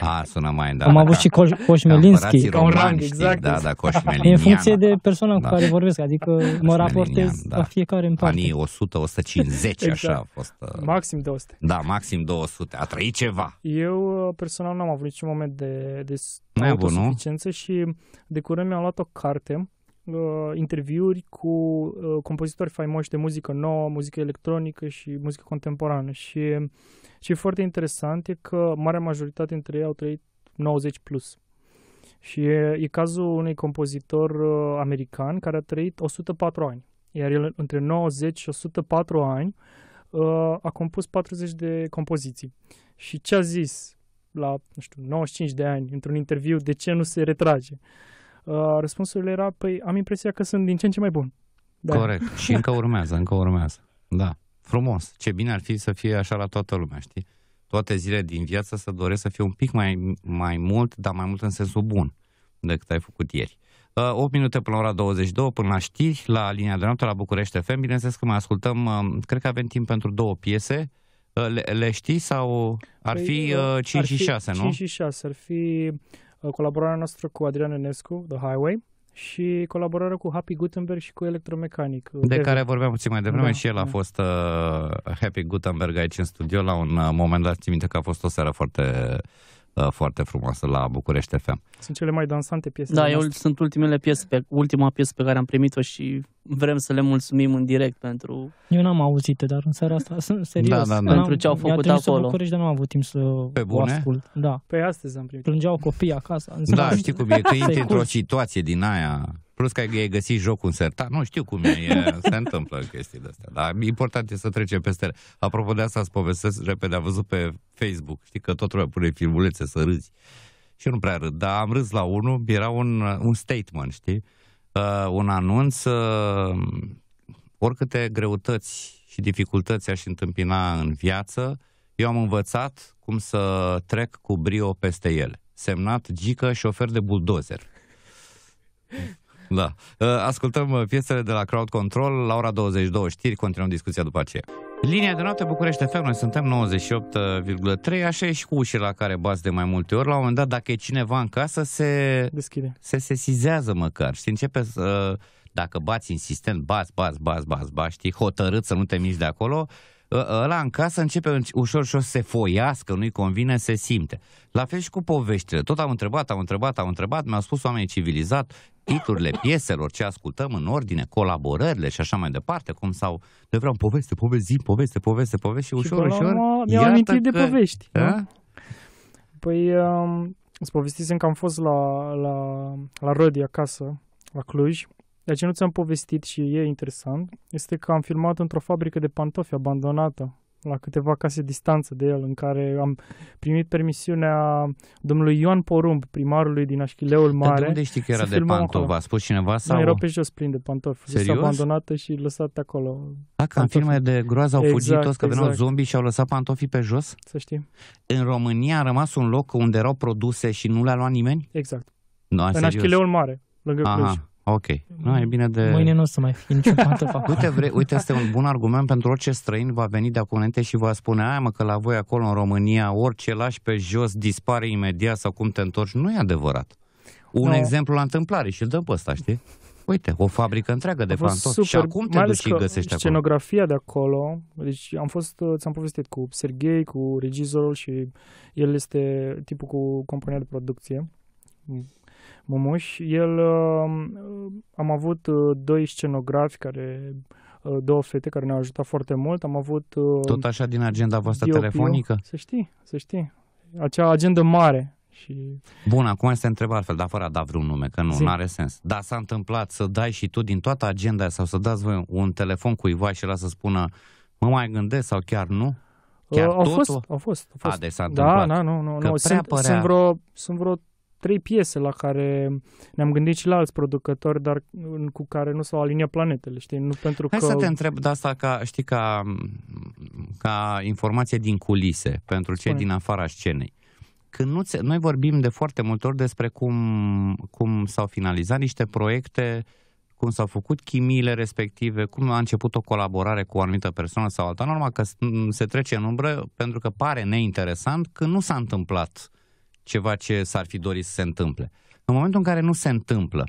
A, sună mai, îndată. Am avut și Coș- Coșmelinski. Ca un rang, exact. Da, da, Coșmelinian. În funcție de da. persoana da. cu care vorbesc, adică mă raportez da. la fiecare în parte. Anii 100, 150, exact. așa a fost. Uh, maxim 200. Da, maxim 200. A trăit ceva. Eu uh, personal n-am avut niciun moment de, de autosuficiență și de curând mi-am luat o carte uh, interviuri cu uh, compozitori faimoși de muzică nouă, muzică electronică și muzică contemporană și e foarte interesant e că marea majoritate dintre ei au trăit 90 plus. Și e, e cazul unui compozitor uh, american care a trăit 104 ani. Iar el între 90 și 104 ani uh, a compus 40 de compoziții. Și ce a zis la, nu știu, 95 de ani într-un interviu, de ce nu se retrage? Uh, răspunsul era, păi am impresia că sunt din ce în ce mai bun. Da. Corect. Și încă urmează, încă urmează. Da frumos. Ce bine ar fi să fie așa la toată lumea, știi? Toate zilele din viață să doresc să fiu un pic mai, mai mult, dar mai mult în sensul bun decât ai făcut ieri. 8 uh, minute până la ora 22, până la știri, la linia de noapte, la București FM. Bineînțeles că mai ascultăm, uh, cred că avem timp pentru două piese. Uh, le, le știi sau ar păi, fi uh, 5 ar și 6, fi nu? 5 și 6, ar fi colaborarea noastră cu Adrian Enescu, The Highway, și colaborarea cu Happy Gutenberg și cu Electromecanic. Uh, De Deză. care vorbeam puțin mai devreme da, și el da. a fost uh, Happy Gutenberg aici în studio la un uh, moment dat, țin minte că a fost o seară foarte Uh, foarte frumoasă la București FM. Sunt cele mai dansante piese. Da, eu sunt ultimele piese pe, ultima piesă pe care am primit-o și vrem să le mulțumim în direct pentru... Eu n-am auzit, dar în seara asta sunt da, serios. Da, da, da. Pentru ce au făcut acolo. București, dar nu am avut timp să pe bune? ascult. Da. Pe păi astăzi am primit. Plângeau copii acasă. Da, știi cum e, că intri într-o situație din aia Plus că ai găsit jocul în sertar. Nu știu cum e, e se întâmplă de astea. Dar important e să trecem peste ele. Apropo de asta, îți povestesc repede. Am văzut pe Facebook, știi că tot lumea pune filmulețe să râzi. Și eu nu prea râd, dar am râs la unul, era un, un statement, știi? Uh, un anunț, uh, oricâte greutăți și dificultăți aș întâmpina în viață, eu am învățat cum să trec cu brio peste ele. Semnat Gică, șofer de buldozer. Da. Uh, ascultăm uh, piesele de la Crowd Control la ora 22 știri, continuăm discuția după aceea. Linia de noapte București FM, noi suntem 98,3, uh, așa e și cu ușile la care bați de mai multe ori. La un moment dat, dacă e cineva în casă, se... Deschide. Se sesizează măcar și începe să... Dacă bați insistent, bați, bați, bați, bați, bați, știi, hotărât să nu te miști de acolo, Ă, ăla în casă începe ușor o să se foiască, nu-i convine, se simte. La fel și cu poveștile. Tot am întrebat, am întrebat, am întrebat, mi-au spus oamenii civilizați titlurile pieselor, ce ascultăm în ordine, colaborările și așa mai departe, cum sau de vreau poveste, poveste, zi, poveste, poveste, poveste și ușor, și ușor. Mi-au amintit că... de povești. Da? Păi, um, îți povestisem că am fost la, la, la Rodi acasă, la Cluj, dar ce nu ți-am povestit și e interesant, este că am filmat într-o fabrică de pantofi abandonată la câteva case distanță de el, în care am primit permisiunea domnului Ioan Porumb, primarului din Așchileul Mare. Dar de unde știi că era de pantofi? A spus cineva? Sau... Nu, era pe jos plin de pantofi. Serios? abandonată și lăsat acolo. Da, ca în filme de groază au exact, fugit toți, că exact. veneau zombii și au lăsat pantofii pe jos? Să știi. În România a rămas un loc unde erau produse și nu le-a luat nimeni? Exact. Nu, în serios. Așchileul Mare, lângă Aha. Cluj. Ok. Nu, e bine de... Mâine nu o să mai fie niciun pantof Uite, vrei, uite, este un bun argument pentru orice străin va veni de aponente și va spune, aia mă, că la voi acolo în România orice lași pe jos dispare imediat sau cum te întorci. Nu e adevărat. Un no. exemplu la întâmplare și îl dăm pe ăsta, știi? Uite, o fabrică întreagă de pantofi. Și acum te duci și găsești scenografia acolo. de acolo, deci am fost, ți-am povestit cu Serghei, cu regizorul și el este tipul cu compania de producție Mumuș, El um, am avut uh, doi scenografi care uh, două fete care ne-au ajutat foarte mult. Am avut... Um, Tot așa din agenda voastră DOP, telefonică? Să știi, să știi. Acea agendă mare. Și... Bun, acum este întreb altfel, dar fără a da vreun nume, că nu, are sens. Dar s-a întâmplat să dai și tu din toată agenda sau să dați voi un telefon cuiva și la să spună mă mai gândesc sau chiar nu? Uh, chiar uh, au, fost, au fost, au fost. A, deci s-a da, întâmplat. Da, na, nu, nu, nu. Sunt, părea... sunt, vreo, sunt vreo trei piese la care ne-am gândit și la alți producători, dar mm, cu care nu s-au aliniat planetele, știi? Nu pentru Hai că... să te întreb de asta ca, știi, ca, ca informație din culise, pentru Spune. cei din afara scenei. Când nu ți, noi vorbim de foarte multe ori despre cum, cum s-au finalizat niște proiecte, cum s-au făcut chimiile respective, cum a început o colaborare cu o anumită persoană sau alta. Normal că se trece în umbră pentru că pare neinteresant că nu s-a întâmplat uh, ceva ce s-ar fi dorit să se întâmple. În momentul în care nu se întâmplă,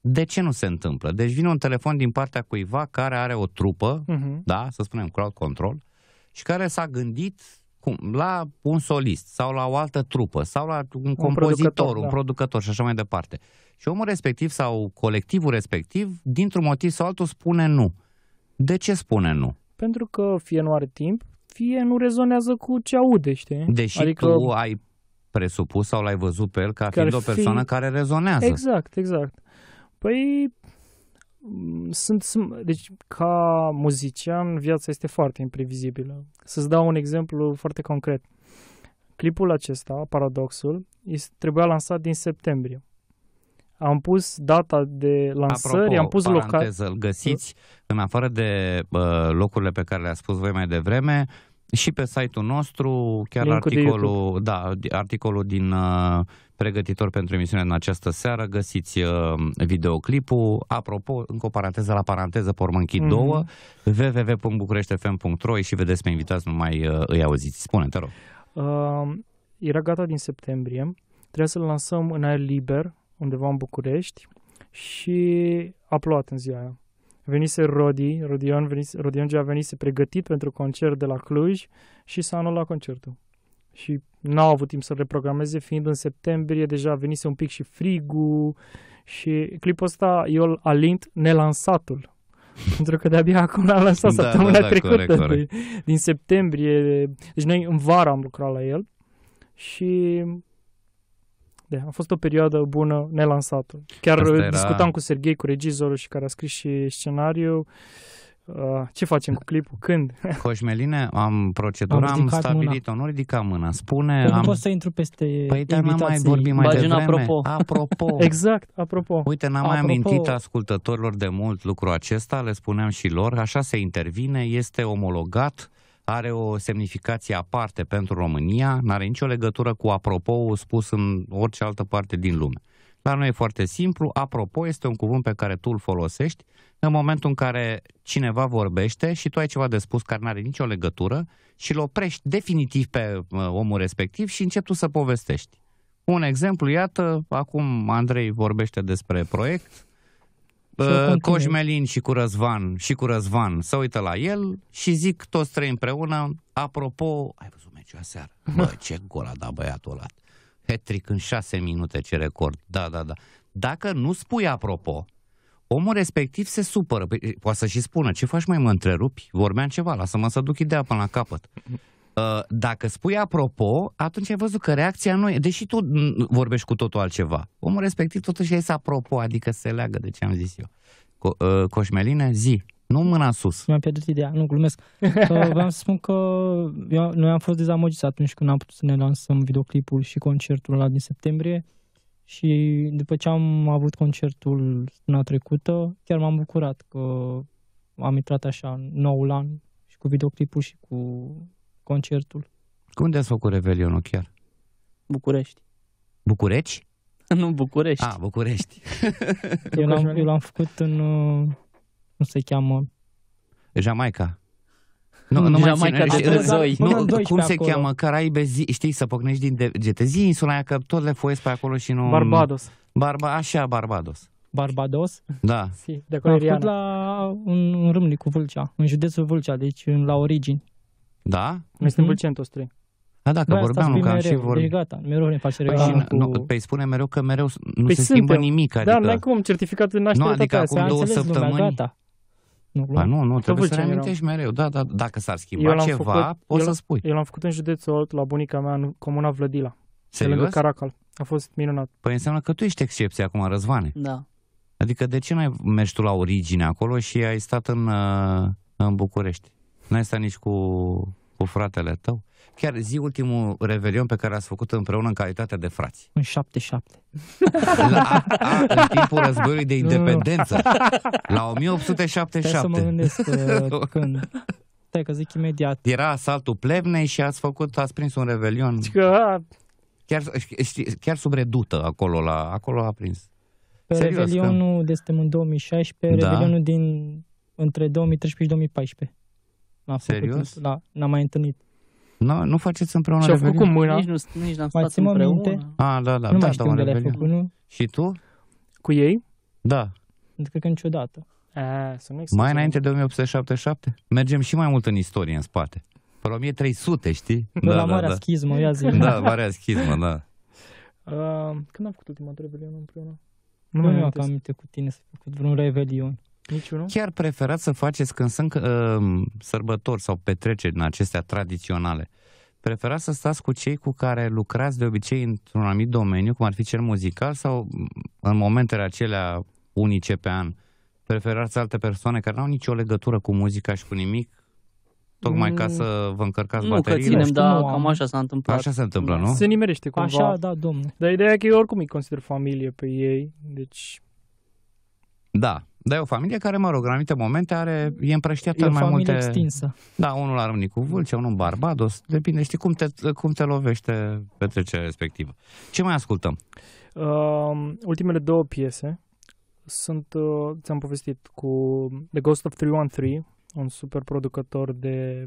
de ce nu se întâmplă? Deci vine un telefon din partea cuiva care are o trupă, uh-huh. da, să spunem crowd control, și care s-a gândit cum, la un solist sau la o altă trupă sau la un, un compozitor, producător, un da. producător și așa mai departe. Și omul respectiv sau colectivul respectiv, dintr-un motiv sau altul, spune nu. De ce spune nu? Pentru că fie nu are timp, fie nu rezonează cu ce aude, știi? Deși adică... tu ai presupus sau l-ai văzut pe el ca care fiind o persoană fi... care rezonează. Exact, exact. Păi sunt, deci ca muzician viața este foarte imprevizibilă. Să-ți dau un exemplu foarte concret. Clipul acesta, Paradoxul, este, trebuia lansat din septembrie. Am pus data de lansări, Apropo, am pus locația. îl găsiți în afară de uh, locurile pe care le-a spus voi mai devreme, uh, și pe site-ul nostru, chiar articolul, da, articolul din uh, pregătitor pentru emisiunea în această seară, găsiți uh, videoclipul. Apropo, încă o paranteză la paranteză, pe urmă închid mm-hmm. două, www.bucureștefm.ro și vedeți pe invitați, nu mai uh, îi auziți. Spune, te rog. Uh, era gata din septembrie, trebuia să-l lansăm în aer liber, undeva în București și a plouat în ziua aia venise Rodi, Rodion, venise, Rodion Gea venise pregătit pentru concert de la Cluj și s-a anulat concertul. Și n-au avut timp să reprogrameze, fiind în septembrie, deja venise un pic și frigul și clipul ăsta eu alint nelansatul. pentru că de-abia acum l-am lansat da, da, săptămâna da, da, trecută, corect, corect. din septembrie. Deci noi în vară am lucrat la el și de. A fost o perioadă bună nelansată. Chiar era... discutam cu Serghei, cu regizorul și care a scris și scenariul. Uh, ce facem cu clipul? Când? Coșmeline, am procedura, am, am stabilit-o, mâna. nu ridica mâna, spune... Nu am... poți să intru peste Păi dar n-am mai vorbit mai devreme. Apropo. apropo. exact, apropo. Uite, n-am apropo. mai amintit ascultătorilor de mult lucrul acesta, le spuneam și lor, așa se intervine, este omologat, are o semnificație aparte pentru România, n are nicio legătură cu apropo spus în orice altă parte din lume. La noi e foarte simplu, apropo este un cuvânt pe care tu îl folosești în momentul în care cineva vorbește și tu ai ceva de spus care nu are nicio legătură și îl oprești definitiv pe uh, omul respectiv și începi tu să povestești. Un exemplu, iată, acum Andrei vorbește despre proiect, Coșmelin și cu Răzvan și cu Răzvan Să uită la el și zic toți trei împreună, apropo, ai văzut meciul aseară? Bă, ce gol a dat băiatul ăla. Hetric în șase minute, ce record. Da, da, da. Dacă nu spui apropo, omul respectiv se supără. Păi, poate să și spună, ce faci mai mă întrerupi? Vorbeam ceva, lasă-mă să duc ideea până la capăt. Uh, dacă spui apropo, atunci ai văzut că reacția nu e, deși tu vorbești cu totul altceva. Omul respectiv totuși este apropo, adică se leagă de ce am zis eu. Co- uh, Coșmeline, zi, nu mâna sus. Mi-am pierdut ideea, nu glumesc. Uh, vreau să spun că eu, noi am fost dezamăgiți atunci când am putut să ne lansăm videoclipul și concertul ăla din septembrie și după ce am avut concertul luna trecută, chiar m-am bucurat că am intrat așa în noul an și cu videoclipul și cu concertul. Unde ați făcut Revelionul chiar? București. București? Nu, București. Ah, București. eu, l-am, eu l-am făcut în... Uh, cum se cheamă? Jamaica. Nu, nu mai Jamaica de exact. zoi. Nu, cum se acolo. cheamă? Caraibe, zi, știi, să pocnești din degete zi insula aia, că tot le foiesc pe acolo și nu... Barbados. Barba, așa, Barbados. Barbados? Da. Si, de Am făcut la un, un râmnic cu Vâlcea, în județul Vâlcea, deci la origini. Da? Noi mm-hmm. suntem Bulcentul mhm. 3. Da, da, că Bă, vorbeam, că am mereu, și vorbit. Deci gata, mereu ne face păi, și, cu... păi spune mereu că mereu nu păi se suntem. schimbă nimic. Da, adică... Da, n-ai cum, certificatul de naștere, nu, adică acum aia, două săptămâni. Lumea, gata. Nu, ba, nu, nu, trebuie să amintești mereu. Da, da, dacă s-ar schimba ceva, poți să spui. Eu l-am făcut în județul Olt, la bunica mea, în comuna Vlădila. Serios? Caracal. A fost minunat. Păi înseamnă că tu ești excepție acum, Răzvane. Da. Adică de ce n-ai mergi tu la origine acolo și ai stat în, uh, în București? N-ai stat nici cu, cu fratele tău? Chiar zi ultimul revelion pe care l-ați făcut împreună în calitate de frați. În 77. La, a, în timpul războiului de independență. La 1877. Trebuie să mă gândesc uh, când. Stai că zic imediat. Era asaltul plebnei și ați făcut, ați prins un revelion. Că... Chiar, chiar sub redută acolo, la, acolo a prins. Pe Serios, Revelionul, că... de în 2016, da. Revelionul din între 2013 și 2014. N-a Serios? Făcut, da, n-am mai întâlnit. Nu, nu faceți împreună Și-a făcut mâna. Nici, nu, nici n-am mai stat împreună. Minte? A, ah, da, da. Nu da, mai da, știu unde le făcut, nu? Și tu? Cu ei? Da. Cred că niciodată. A, să nu mai înainte de 1877? Mergem și mai mult în istorie în spate. Pe 1300, știi? Da, la da, Marea da. schismă, ia zi. Da, Marea schismă, da. Uh, când am făcut ultima Revelion împreună? Nu, mai am aminte cu tine să făcut vreun Revelion. Niciunul? Chiar preferați să faceți când sunt uh, sărbători sau petreceri în acestea tradiționale. Preferați să stați cu cei cu care lucrați de obicei într-un anumit domeniu, cum ar fi cel muzical sau mm, în momentele acelea unice pe an. Preferați alte persoane care nu au nicio legătură cu muzica și cu nimic, tocmai ca mm. să vă încărcați nu, bateriile. Nu, că ținem, da, nu, cam așa s-a întâmplat. Așa se întâmplă, nu? Se nimerește cumva. Așa, da, domnule. Dar ideea e că eu oricum îi consider familie pe ei, deci... Da, dar e o familie care, mă rog, în anumite momente are, e împrăștiată e mai multe... extinsă. Da, unul la rămnit cu Vâlcea, unul în Barbados, depinde, știi, cum te, cum te lovește petrecerea respectivă. Ce mai ascultăm? Uh, ultimele două piese sunt, uh, ți-am povestit, cu The Ghost of 313, un super producător de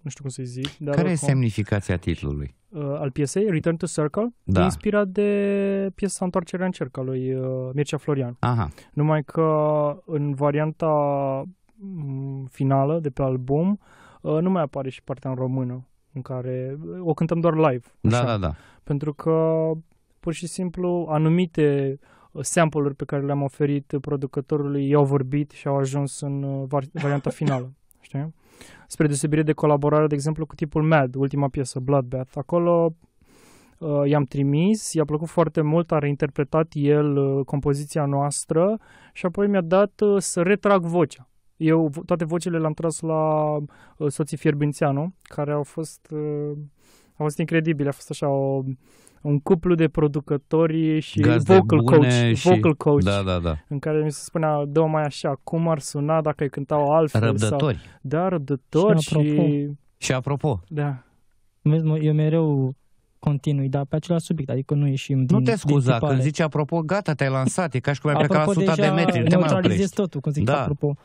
nu știu cum să-i zic. Dar Care e semnificația titlului? uh, al piesei, Return to Circle, da. e inspirat de piesa Întoarcerea în cerc a lui uh, Mircea Florian. Aha. Numai că în varianta mm, finală de pe album uh, nu mai apare și partea în română în care uh, o cântăm doar live. Da, așa. da, da. Pentru că pur și simplu anumite uh, sample-uri pe care le-am oferit producătorului i-au vorbit și au ajuns în uh, varianta finală. știi? Spre deosebire de colaborare, de exemplu, cu tipul Mad, ultima piesă, Bloodbath. Acolo uh, i-am trimis, i-a plăcut foarte mult, a reinterpretat el uh, compoziția noastră și apoi mi-a dat uh, să retrag vocea. Eu toate vocele le-am tras la uh, soții Fierbințeanu, care au fost... Uh, a fost incredibil, a fost așa o, un cuplu de producători și Gazde vocal coach, și... vocal coach, da, da, da. în care mi se spunea, dă mai așa, cum ar suna dacă îi cântau altfel. Răbdători. Sau, da, răbdători și... Apropo, și... și apropo. Da. Vezi, mă, eu mereu continui, dar pe același subiect, adică nu ieșim din Nu te scuza, când zici apropo, gata, te-ai lansat, e ca și cum ai plecat la 100 de metri, nu te mai oprești. totul, când zic da. apropo.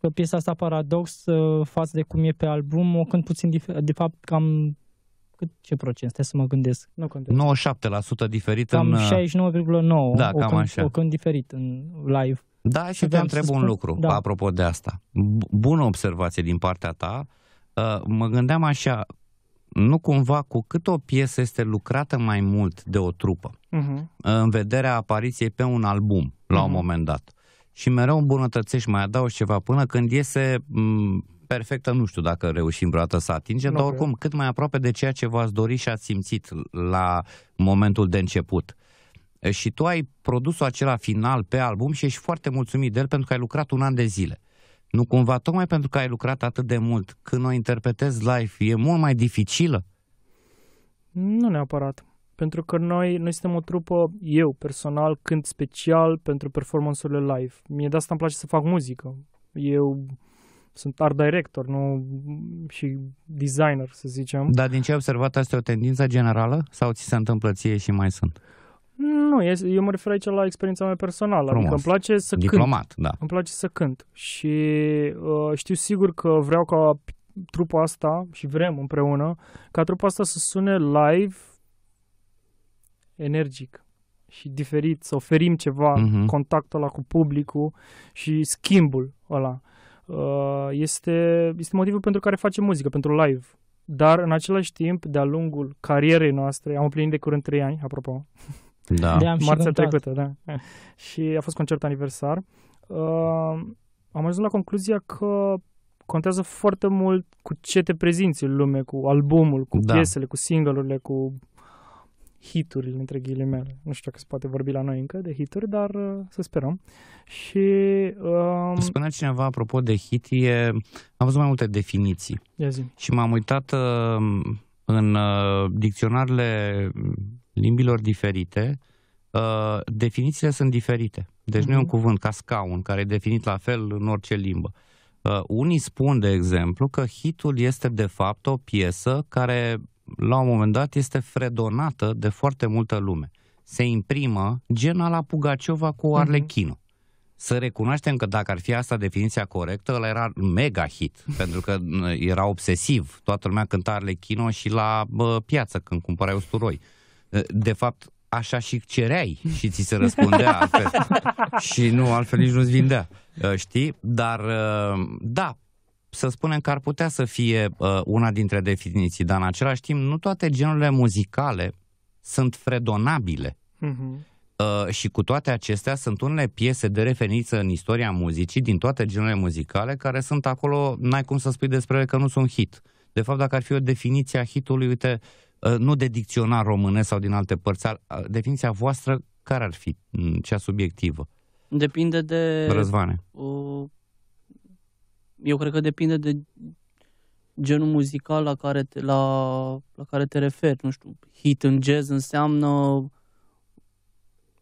Că piesa asta Paradox, față de cum e pe album, o cânt puțin, dif- de fapt, cam cât, ce procent? Stai să mă gândesc. Nu contează. 97% diferit cam în... 69,9%. Da, o cam când, așa. O când diferit în live. Da, și te întreb un spun... lucru, da. apropo de asta. Bună observație din partea ta. Uh, mă gândeam așa, nu cumva cu cât o piesă este lucrată mai mult de o trupă, uh-huh. în vederea apariției pe un album, la uh-huh. un mhm. moment dat, și mereu îmbunătățești, mai adaugi ceva, până când iese perfectă nu știu dacă reușim vreodată să atingem, nu, dar oricum cât mai aproape de ceea ce v-ați dori și ați simțit la momentul de început. Și tu ai produsul acela final pe album și ești foarte mulțumit de el pentru că ai lucrat un an de zile. Nu cumva, tocmai pentru că ai lucrat atât de mult, când o interpretezi live, e mult mai dificilă? Nu neapărat. Pentru că noi, noi suntem o trupă, eu personal, cânt special pentru performanțele live. Mie de asta îmi place să fac muzică. Eu sunt art director nu și designer, să zicem. Dar din ce ai observat, asta e o tendință generală sau ți se întâmplă ție și mai sunt? Nu, eu mă refer aici la experiența mea personală. Adică Frumos. Adică îmi place să Diplomat, cânt. da. Îmi place să cânt și uh, știu sigur că vreau ca trupa asta și vrem împreună ca trupa asta să sune live energic și diferit, să oferim ceva, uh-huh. contactul ăla cu publicul și schimbul ăla. Uh, este, este motivul pentru care facem muzică, pentru live. Dar în același timp, de-a lungul carierei noastre, am împlinit de curând 3 ani, apropo. Da. De Marțea trecută, da. și a fost concert aniversar. Uh, am ajuns la concluzia că contează foarte mult cu ce te prezinți în lume, cu albumul, cu da. piesele, cu single cu hiturile, între ghilimele. Nu știu dacă se poate vorbi la noi încă de hituri, dar uh, să sperăm. Și... Um... Spunea cineva, apropo de hit, e... am văzut mai multe definiții. Și m-am uitat uh, în uh, dicționarele limbilor diferite, uh, definițiile sunt diferite. Deci uh-huh. nu e un mhm. cuvânt ca scaun, care e definit la fel în orice limbă. Uh, unii spun, de exemplu, că hitul este de fapt o piesă care la un moment dat este fredonată de foarte multă lume. Se imprimă gena la Pugaciova cu mhm. Arlechino. Mm-hmm. Să recunoaștem că dacă ar fi asta definiția corectă, ăla era mega hit, pentru că mm, era obsesiv. Toată lumea cânta Arlechino și la bă, piață când cumpărai usturoi. De fapt, așa și cereai și ți se răspundea altfel. și nu, altfel nici nu-ți vindea. Știi? Dar, da, să spunem că ar putea să fie uh, una dintre definiții, dar în același timp nu toate genurile muzicale sunt fredonabile. Uh-huh. Uh, și cu toate acestea sunt unele piese de referință în istoria muzicii din toate genurile muzicale care sunt acolo, n-ai cum să spui despre ele că nu sunt hit. De fapt, dacă ar fi o definiție a hitului, uite, uh, nu de dicționar românesc sau din alte părți, ar, uh, definiția voastră care ar fi, mm, cea subiectivă? Depinde de Răzvane. Uh eu cred că depinde de genul muzical la care te, la, la care te referi. Nu știu, hit în jazz înseamnă...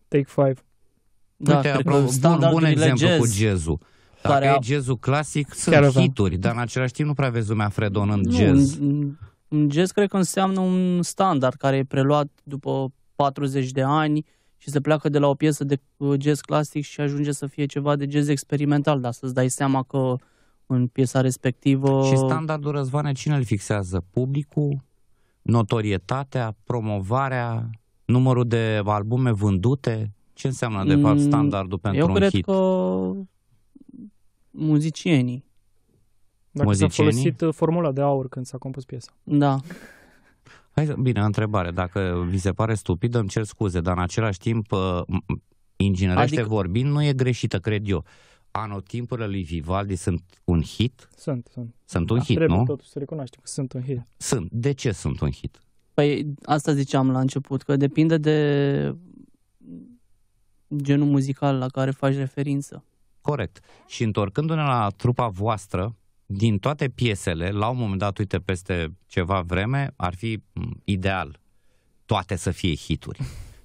Take five. Da, Uite, apropo, bun, bun exemplu jazz, cu jazz-ul. Dacă care e jazz clasic, sunt Chiar hituri, dar în același timp nu prea vezi lumea fredonând nu, jazz. În, în jazz cred că înseamnă un standard care e preluat după 40 de ani și se pleacă de la o piesă de uh, jazz clasic și ajunge să fie ceva de jazz experimental, dar să-ți dai seama că în piesa respectivă. Și standardul Răzvane cine îl fixează? Publicul? Notorietatea? Promovarea? Numărul de albume vândute? Ce înseamnă de fapt mm, standardul pentru Eu un cred hit? că muzicienii. Dacă muzicienii? s-a folosit uh, formula de aur când s-a compus piesa. Da. Hai, bine, întrebare. Dacă vi se pare stupidă, îmi cer scuze, dar în același timp, uh, inginerește adică... vorbind, nu e greșită, cred eu anotimpurile lui Vivaldi sunt un hit? Sunt, sunt. Sunt un da, hit, trebuie nu? totuși să recunoaștem că sunt un hit. Sunt. De ce sunt un hit? Păi asta ziceam la început, că depinde de genul muzical la care faci referință. Corect. Și întorcându-ne la trupa voastră, din toate piesele, la un moment dat, uite, peste ceva vreme, ar fi ideal toate să fie hituri.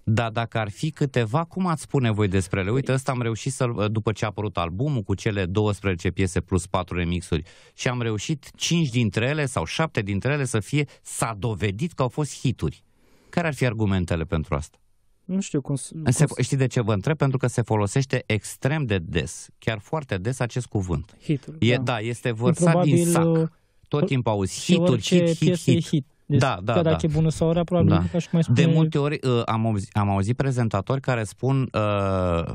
Dar dacă ar fi câteva, cum ați spune voi despre ele? Uite, ăsta am reușit să după ce a apărut albumul cu cele 12 piese plus 4 remixuri și am reușit 5 dintre ele sau 7 dintre ele să fie, s-a dovedit că au fost hituri. Care ar fi argumentele pentru asta? Nu știu cum, cum se, Știi de ce vă întreb? Pentru că se folosește extrem de des, chiar foarte des acest cuvânt. Hituri, e, da. da, este vărsat Probabil, din sac. Uh, Tot timpul auzi hituri, hit, hit, hit. hit. Deci, da, da, că dacă da. e bună sau rea, probabil da. ca și mai spune... De multe ori uh, am, auzit, am auzit prezentatori care spun uh,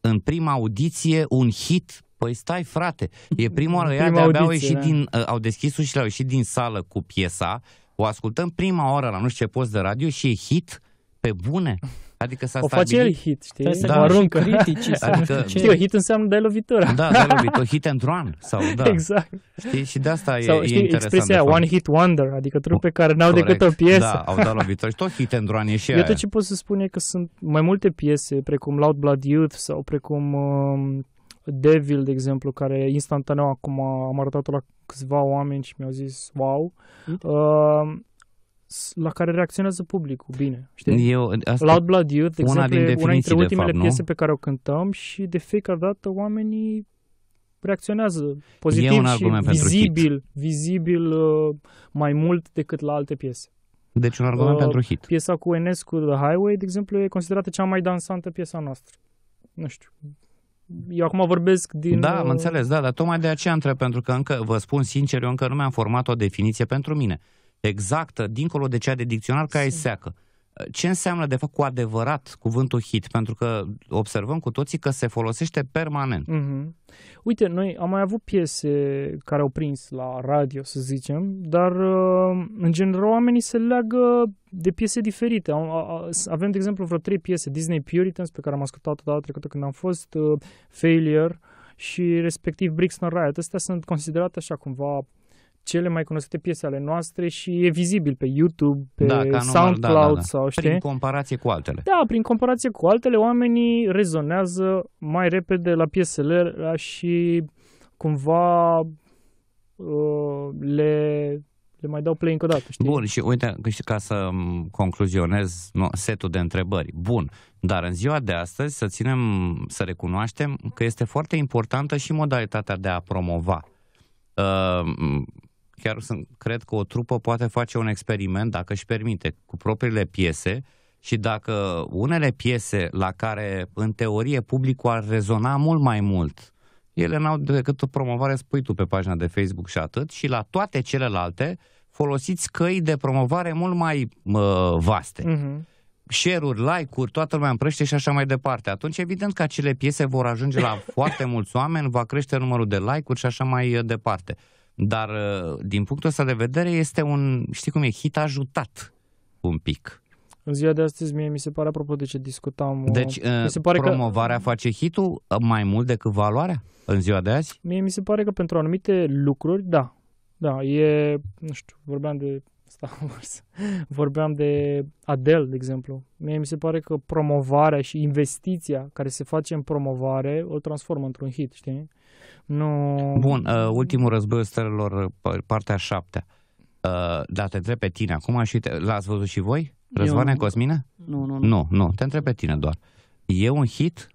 în prima audiție un hit Păi stai, frate, e prima oară, prima audiție, au, ieșit da. din, uh, au deschis ușile, au ieșit din sală cu piesa, o ascultăm prima oară la nu știu ce post de radio și e hit, Uh, pe bune? Adică s-a o stabilit... face el hit, știi? Da, da. aruncă. Critici, adică... Știi, hit înseamnă de lovitura. Da, de da, lovitură, hit and run. Sau, da. Exact. Știi? Și de asta sau, e, știi, e interesant. expresia one hit wonder, adică trupe care n-au Corect. decât o piesă. Da, au dat lovitură și tot hit and run e și Eu aia. tot ce pot să spun e că sunt mai multe piese, precum Loud Blood Youth sau precum um, Devil, de exemplu, care instantaneu acum am arătat-o la câțiva oameni și mi-au zis wow. Uh, la care reacționează publicul bine. Știi? Eu, asta Loud Blood Youth, de una exemplu, din una dintre ultimele fapt, piese nu? pe care o cântăm și de fiecare dată oamenii reacționează pozitiv e un și vizibil, vizibil uh, mai mult decât la alte piese. Deci un argument uh, pentru hit. Piesa cu Enescu, The Highway, de exemplu, e considerată cea mai dansantă piesa noastră. Nu știu. Eu acum vorbesc din... Da, mă uh, înțeles, da, dar tocmai de aceea întreb, pentru că încă, vă spun sincer, eu încă nu mi-am format o definiție pentru mine exactă, dincolo de cea de dicționar care e seacă. Ce înseamnă, de fapt, cu adevărat cuvântul hit? Pentru că observăm cu toții că se folosește permanent. Mm-hmm. Uite, noi am mai avut piese care au prins la radio, să zicem, dar, uh, în general, oamenii se leagă de piese diferite. Avem, de exemplu, vreo trei piese, Disney Puritans, pe care am ascultat-o data trecută când am fost, uh, Failure, și respectiv Brixton Riot. Astea sunt considerate așa cumva cele mai cunoscute piese ale noastre și e vizibil pe YouTube, pe da, ca SoundCloud da, da, da. sau știi? Prin comparație cu altele. Da, prin comparație cu altele, oamenii rezonează mai repede la piesele și cumva uh, le, le mai dau play încă o dată. Știi? Bun, și uite, ca să concluzionez no, setul de întrebări. Bun, dar în ziua de astăzi să ținem, să recunoaștem că este foarte importantă și modalitatea de a promova. Uh, chiar sunt, cred că o trupă poate face un experiment, dacă își permite, cu propriile piese și dacă unele piese la care, în teorie, publicul ar rezona mult mai mult, ele n-au decât o promovare, spui tu, pe pagina de Facebook și atât, și la toate celelalte folosiți căi de promovare mult mai uh, vaste. Uh-huh share-uri, like-uri, toată lumea împrăște și așa mai departe. Atunci, evident că acele piese vor ajunge la foarte mulți oameni, va crește numărul de like-uri și așa mai departe. Dar uh, din punctul ăsta de vedere este un, știi cum e, hit ajutat un pic. În ziua de astăzi mie mi se pare, apropo de ce discutam... Uh, deci uh, mi se pare promovarea că, face hitul mai mult decât valoarea în ziua de azi? Mie mi se pare că pentru anumite lucruri, da. Da, e, nu știu, vorbeam de Star Wars, vorbeam de Adele, de exemplu. Mie mi se pare că promovarea și investiția care se face în promovare o transformă într-un hit, știi? Nu... Bun, uh, ultimul război stărilor, uh, partea șaptea. Uh, dar te întreb pe tine acum și te, l-ați văzut și voi? Răzvane Eu... Cosmina? Nu, nu, nu. Nu, nu, te întreb pe tine doar. E un hit?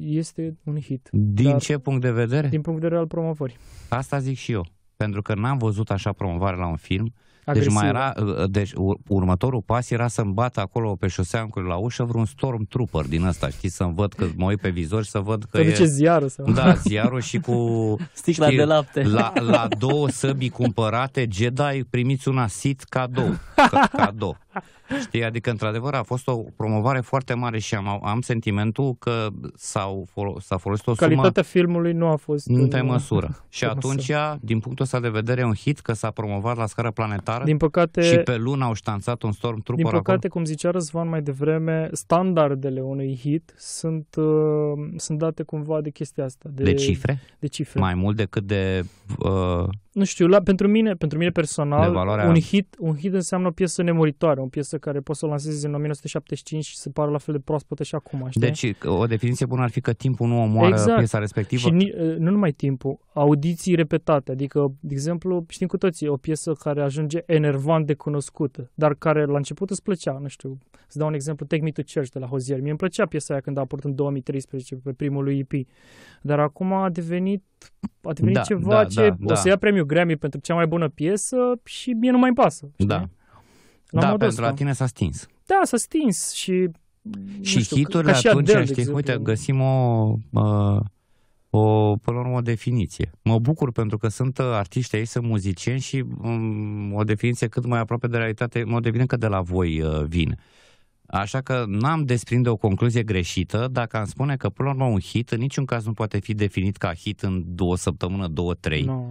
Este un hit. Din dar, ce punct de vedere? Din punct de vedere al promovării. Asta zic și eu. Pentru că n-am văzut așa promovare la un film. Uh, agresivă. Deci, mai era, uh, deci următorul pas era să-mi bat acolo pe șosea la ușă vreun stormtrooper din asta, știi, să-mi văd că mă uit pe vizor și să văd că Te e... ziarul să Da, ziarul și cu... Sticla știi, de lapte. La, la două săbii cumpărate, Jedi, primiți una sit cadou. Cadou. Știi, adică într-adevăr a fost o promovare foarte mare și am, am sentimentul că s-au, s-a folosit o Calitatea filmului nu a fost... Nu uh, pe măsură. Pe și atunci, măsură. din punctul ăsta de vedere, un hit că s-a promovat la scară planetară din păcate, și pe lună au ștanțat un Stormtrooper Din păcate, acolo. cum zicea Răzvan mai devreme, standardele unui hit sunt, uh, sunt date cumva de chestia asta. De, de cifre? De cifre. Mai mult decât de... Uh, nu știu, la, pentru mine, pentru mine personal, un hit, un hit înseamnă o piesă nemuritoare, o piesă care poți să o lansezi în 1975 și se pare la fel de proaspătă și acum, știi? Deci o definiție bună ar fi că timpul nu omoară exact. piesa respectivă. Și ni, ă, nu numai timpul, audiții repetate, adică, de exemplu, știm cu toții o piesă care ajunge enervant de cunoscută, dar care la început îți plăcea, nu știu, să dau un exemplu, Take Me to Church de la Hozier. Mie îmi plăcea piesa aia când a apărut în 2013 pe primul lui EP, dar acum a devenit poate veni da, ceva da, ce da, o să da. ia premiul Grammy pentru cea mai bună piesă și mie nu mai pasă. Știi? Da. La da, pentru ăsta. la tine s-a stins. Da, s-a stins și... Și știu, hiturile ca, atunci, Adele, știi, uite, găsim o, uh, o, până la urmă, o definiție. Mă bucur pentru că sunt uh, artiști aici, sunt muzicieni și um, o definiție cât mai aproape de realitate, mă devine că de la voi uh, vine. Uh, Așa că n-am desprinde o concluzie greșită dacă am spune că, până la urmă, un hit în niciun caz nu poate fi definit ca hit în două săptămână, două, trei. No.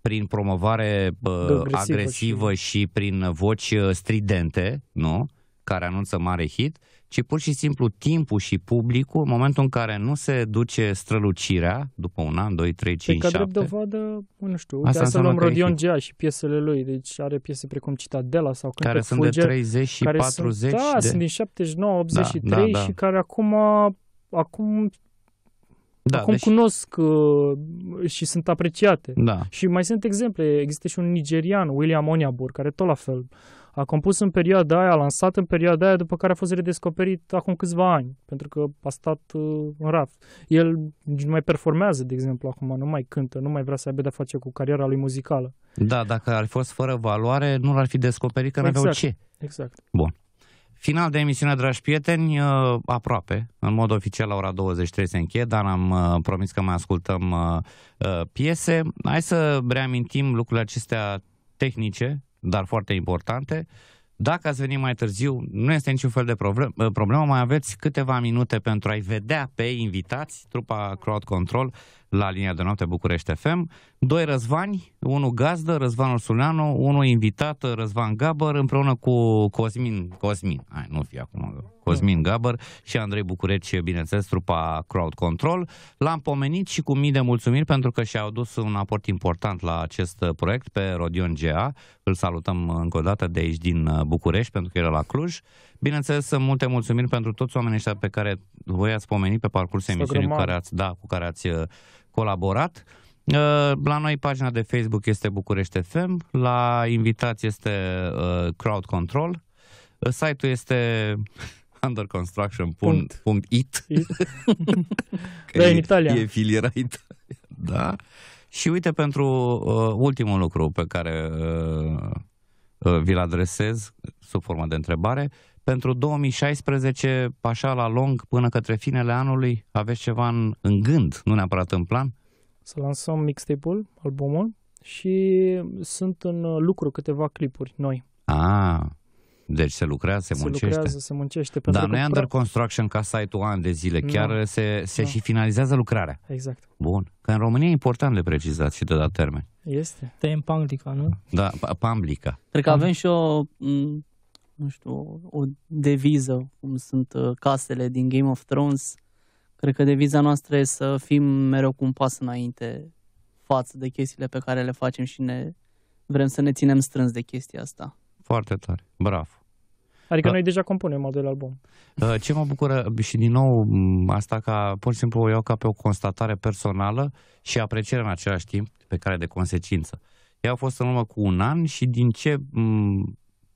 Prin promovare bă, agresivă, agresivă și... și prin voci uh, stridente, nu? Care anunță mare hit ci pur și simplu timpul și publicul, în momentul în care nu se duce strălucirea, după un an, doi, trei, cinci, șapte... Că drept dovadă, nu știu, asta să luăm Rodion Gea și piesele lui, deci are piese precum Citadela sau Care sunt Fulger, de 30 și 40 sunt, Da, de... sunt din 79, 83 da, da, da. și care acum, acum da, Acum deși... cunosc uh, și sunt apreciate. Da. Și mai sunt exemple. Există și un nigerian, William Onyabur, care tot la fel uh, a compus în perioada aia, a lansat în perioada aia, după care a fost redescoperit acum câțiva ani, pentru că a stat uh, în raf. El nu mai performează, de exemplu, acum, nu mai cântă, nu mai vrea să aibă de-a face cu cariera lui muzicală. Da, dacă ar fi fost fără valoare, nu l-ar fi descoperit, că exact, aveau ce. Exact. Bun. Final de emisiune, dragi prieteni, uh, aproape, în mod oficial la ora 23 se încheie, dar am uh, promis că mai ascultăm uh, piese. Hai să reamintim lucrurile acestea tehnice dar foarte importante. Dacă ați venit mai târziu, nu este niciun fel de ă, problemă, mai aveți câteva minute pentru a-i vedea pe invitați, trupa Crowd Control, la linia de noapte București FM. Doi răzvani, unul gazdă, Răzvanul Ursuleanu, unul invitat, Răzvan Gabăr, împreună cu Cosmin, Cosmin, hai, nu fi acum, Cosmin Gabăr și Andrei Bucureci, bineînțeles, trupa Crowd Control. L-am pomenit și cu mii de mulțumiri pentru că și au adus un aport important la acest proiect pe Rodion GA. Îl salutăm încă o dată de aici din București pentru că era la Cluj. Bineînțeles, multe mulțumiri pentru toți oamenii ăștia pe care voi ați pomenit pe parcursul emisiunii care ați, da, cu care ați colaborat. Uh, la noi pagina de Facebook este București FM, la invitați este uh, Crowd Control, uh, site-ul este underconstruction.it it. da, în Italia. E filiera Italia. Da. Și uite pentru uh, ultimul lucru pe care uh, uh, vi-l adresez sub formă de întrebare, uh, pentru 2016, așa la lung, până către finele anului, aveți ceva în, în gând, nu neapărat în plan? Să lansăm mixtape-ul, albumul, și sunt în lucru câteva clipuri noi. Ah, deci se lucrează, se, se muncește. Se lucrează, se muncește. Pentru Dar nu e under construction ca site-ul an de zile, no. chiar se, se no. și finalizează lucrarea. Exact. Bun. Că în România e important de precizat și de dat termen. Este. Te în nu? Da, Panglica. Cred că avem și o nu știu, o, o deviză, cum sunt uh, casele din Game of Thrones. Cred că deviza noastră e să fim mereu cu un pas înainte față de chestiile pe care le facem și ne vrem să ne ținem strâns de chestia asta. Foarte tare, bravo. Adică da. noi deja compunem al doilea album. Uh, ce mă bucură și din nou asta ca, pur și simplu o iau ca pe o constatare personală și apreciere în același timp pe care de consecință. Ea a fost în urmă cu un an și din ce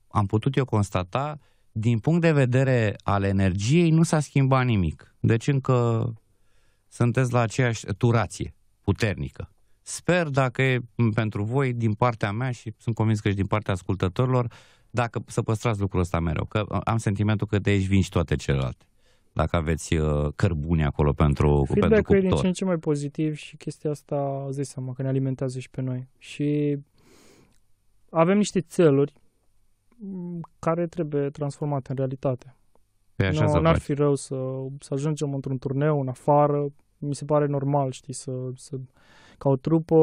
am putut eu constata, din punct de vedere al energiei nu s-a schimbat nimic. Deci încă sunteți la aceeași turație puternică. Sper dacă e pentru voi, din partea mea și sunt convins că și din partea ascultătorilor, dacă să păstrați lucrul ăsta mereu, că am sentimentul că de aici vin și toate celelalte. Dacă aveți uh, cărbuni acolo pentru, pentru cuptor. Feedback e din ce mai pozitiv și chestia asta, zis seama, că ne alimentează și pe noi. Și avem niște țeluri Mm, care trebuie transformate în realitate. Pe păi așa no, n-ar fi rău să, să ajungem într-un turneu în afară, mi se pare normal, știi, să, să ca o trupă...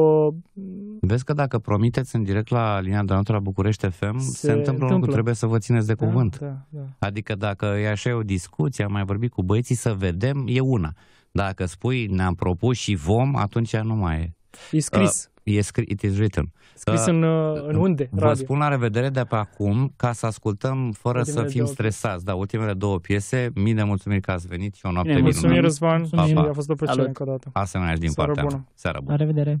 Mm, Vezi că dacă promiteți în direct la linia de la București FM, se, se întâmplă, întâmplă. Lucru, trebuie să vă țineți de da, cuvânt. Da, da, da. Adică dacă e așa o discuție, am mai vorbit cu băieții, să vedem, e una. Dacă spui ne-am propus și vom, atunci nu mai e. E scris. Uh, E scris, it is written. Scris uh, în, uh, în unde? Vă radio. spun la revedere de pe acum ca să ascultăm fără ultimele să fim stresați. Da, ultimele două piese. Mii de mulțumiri că ați venit și o noapte Bine, Mulțumim, Răzvan. A fost o plăcere încă o dată. Asemenea din Seara partea bună. Seara bună. La revedere.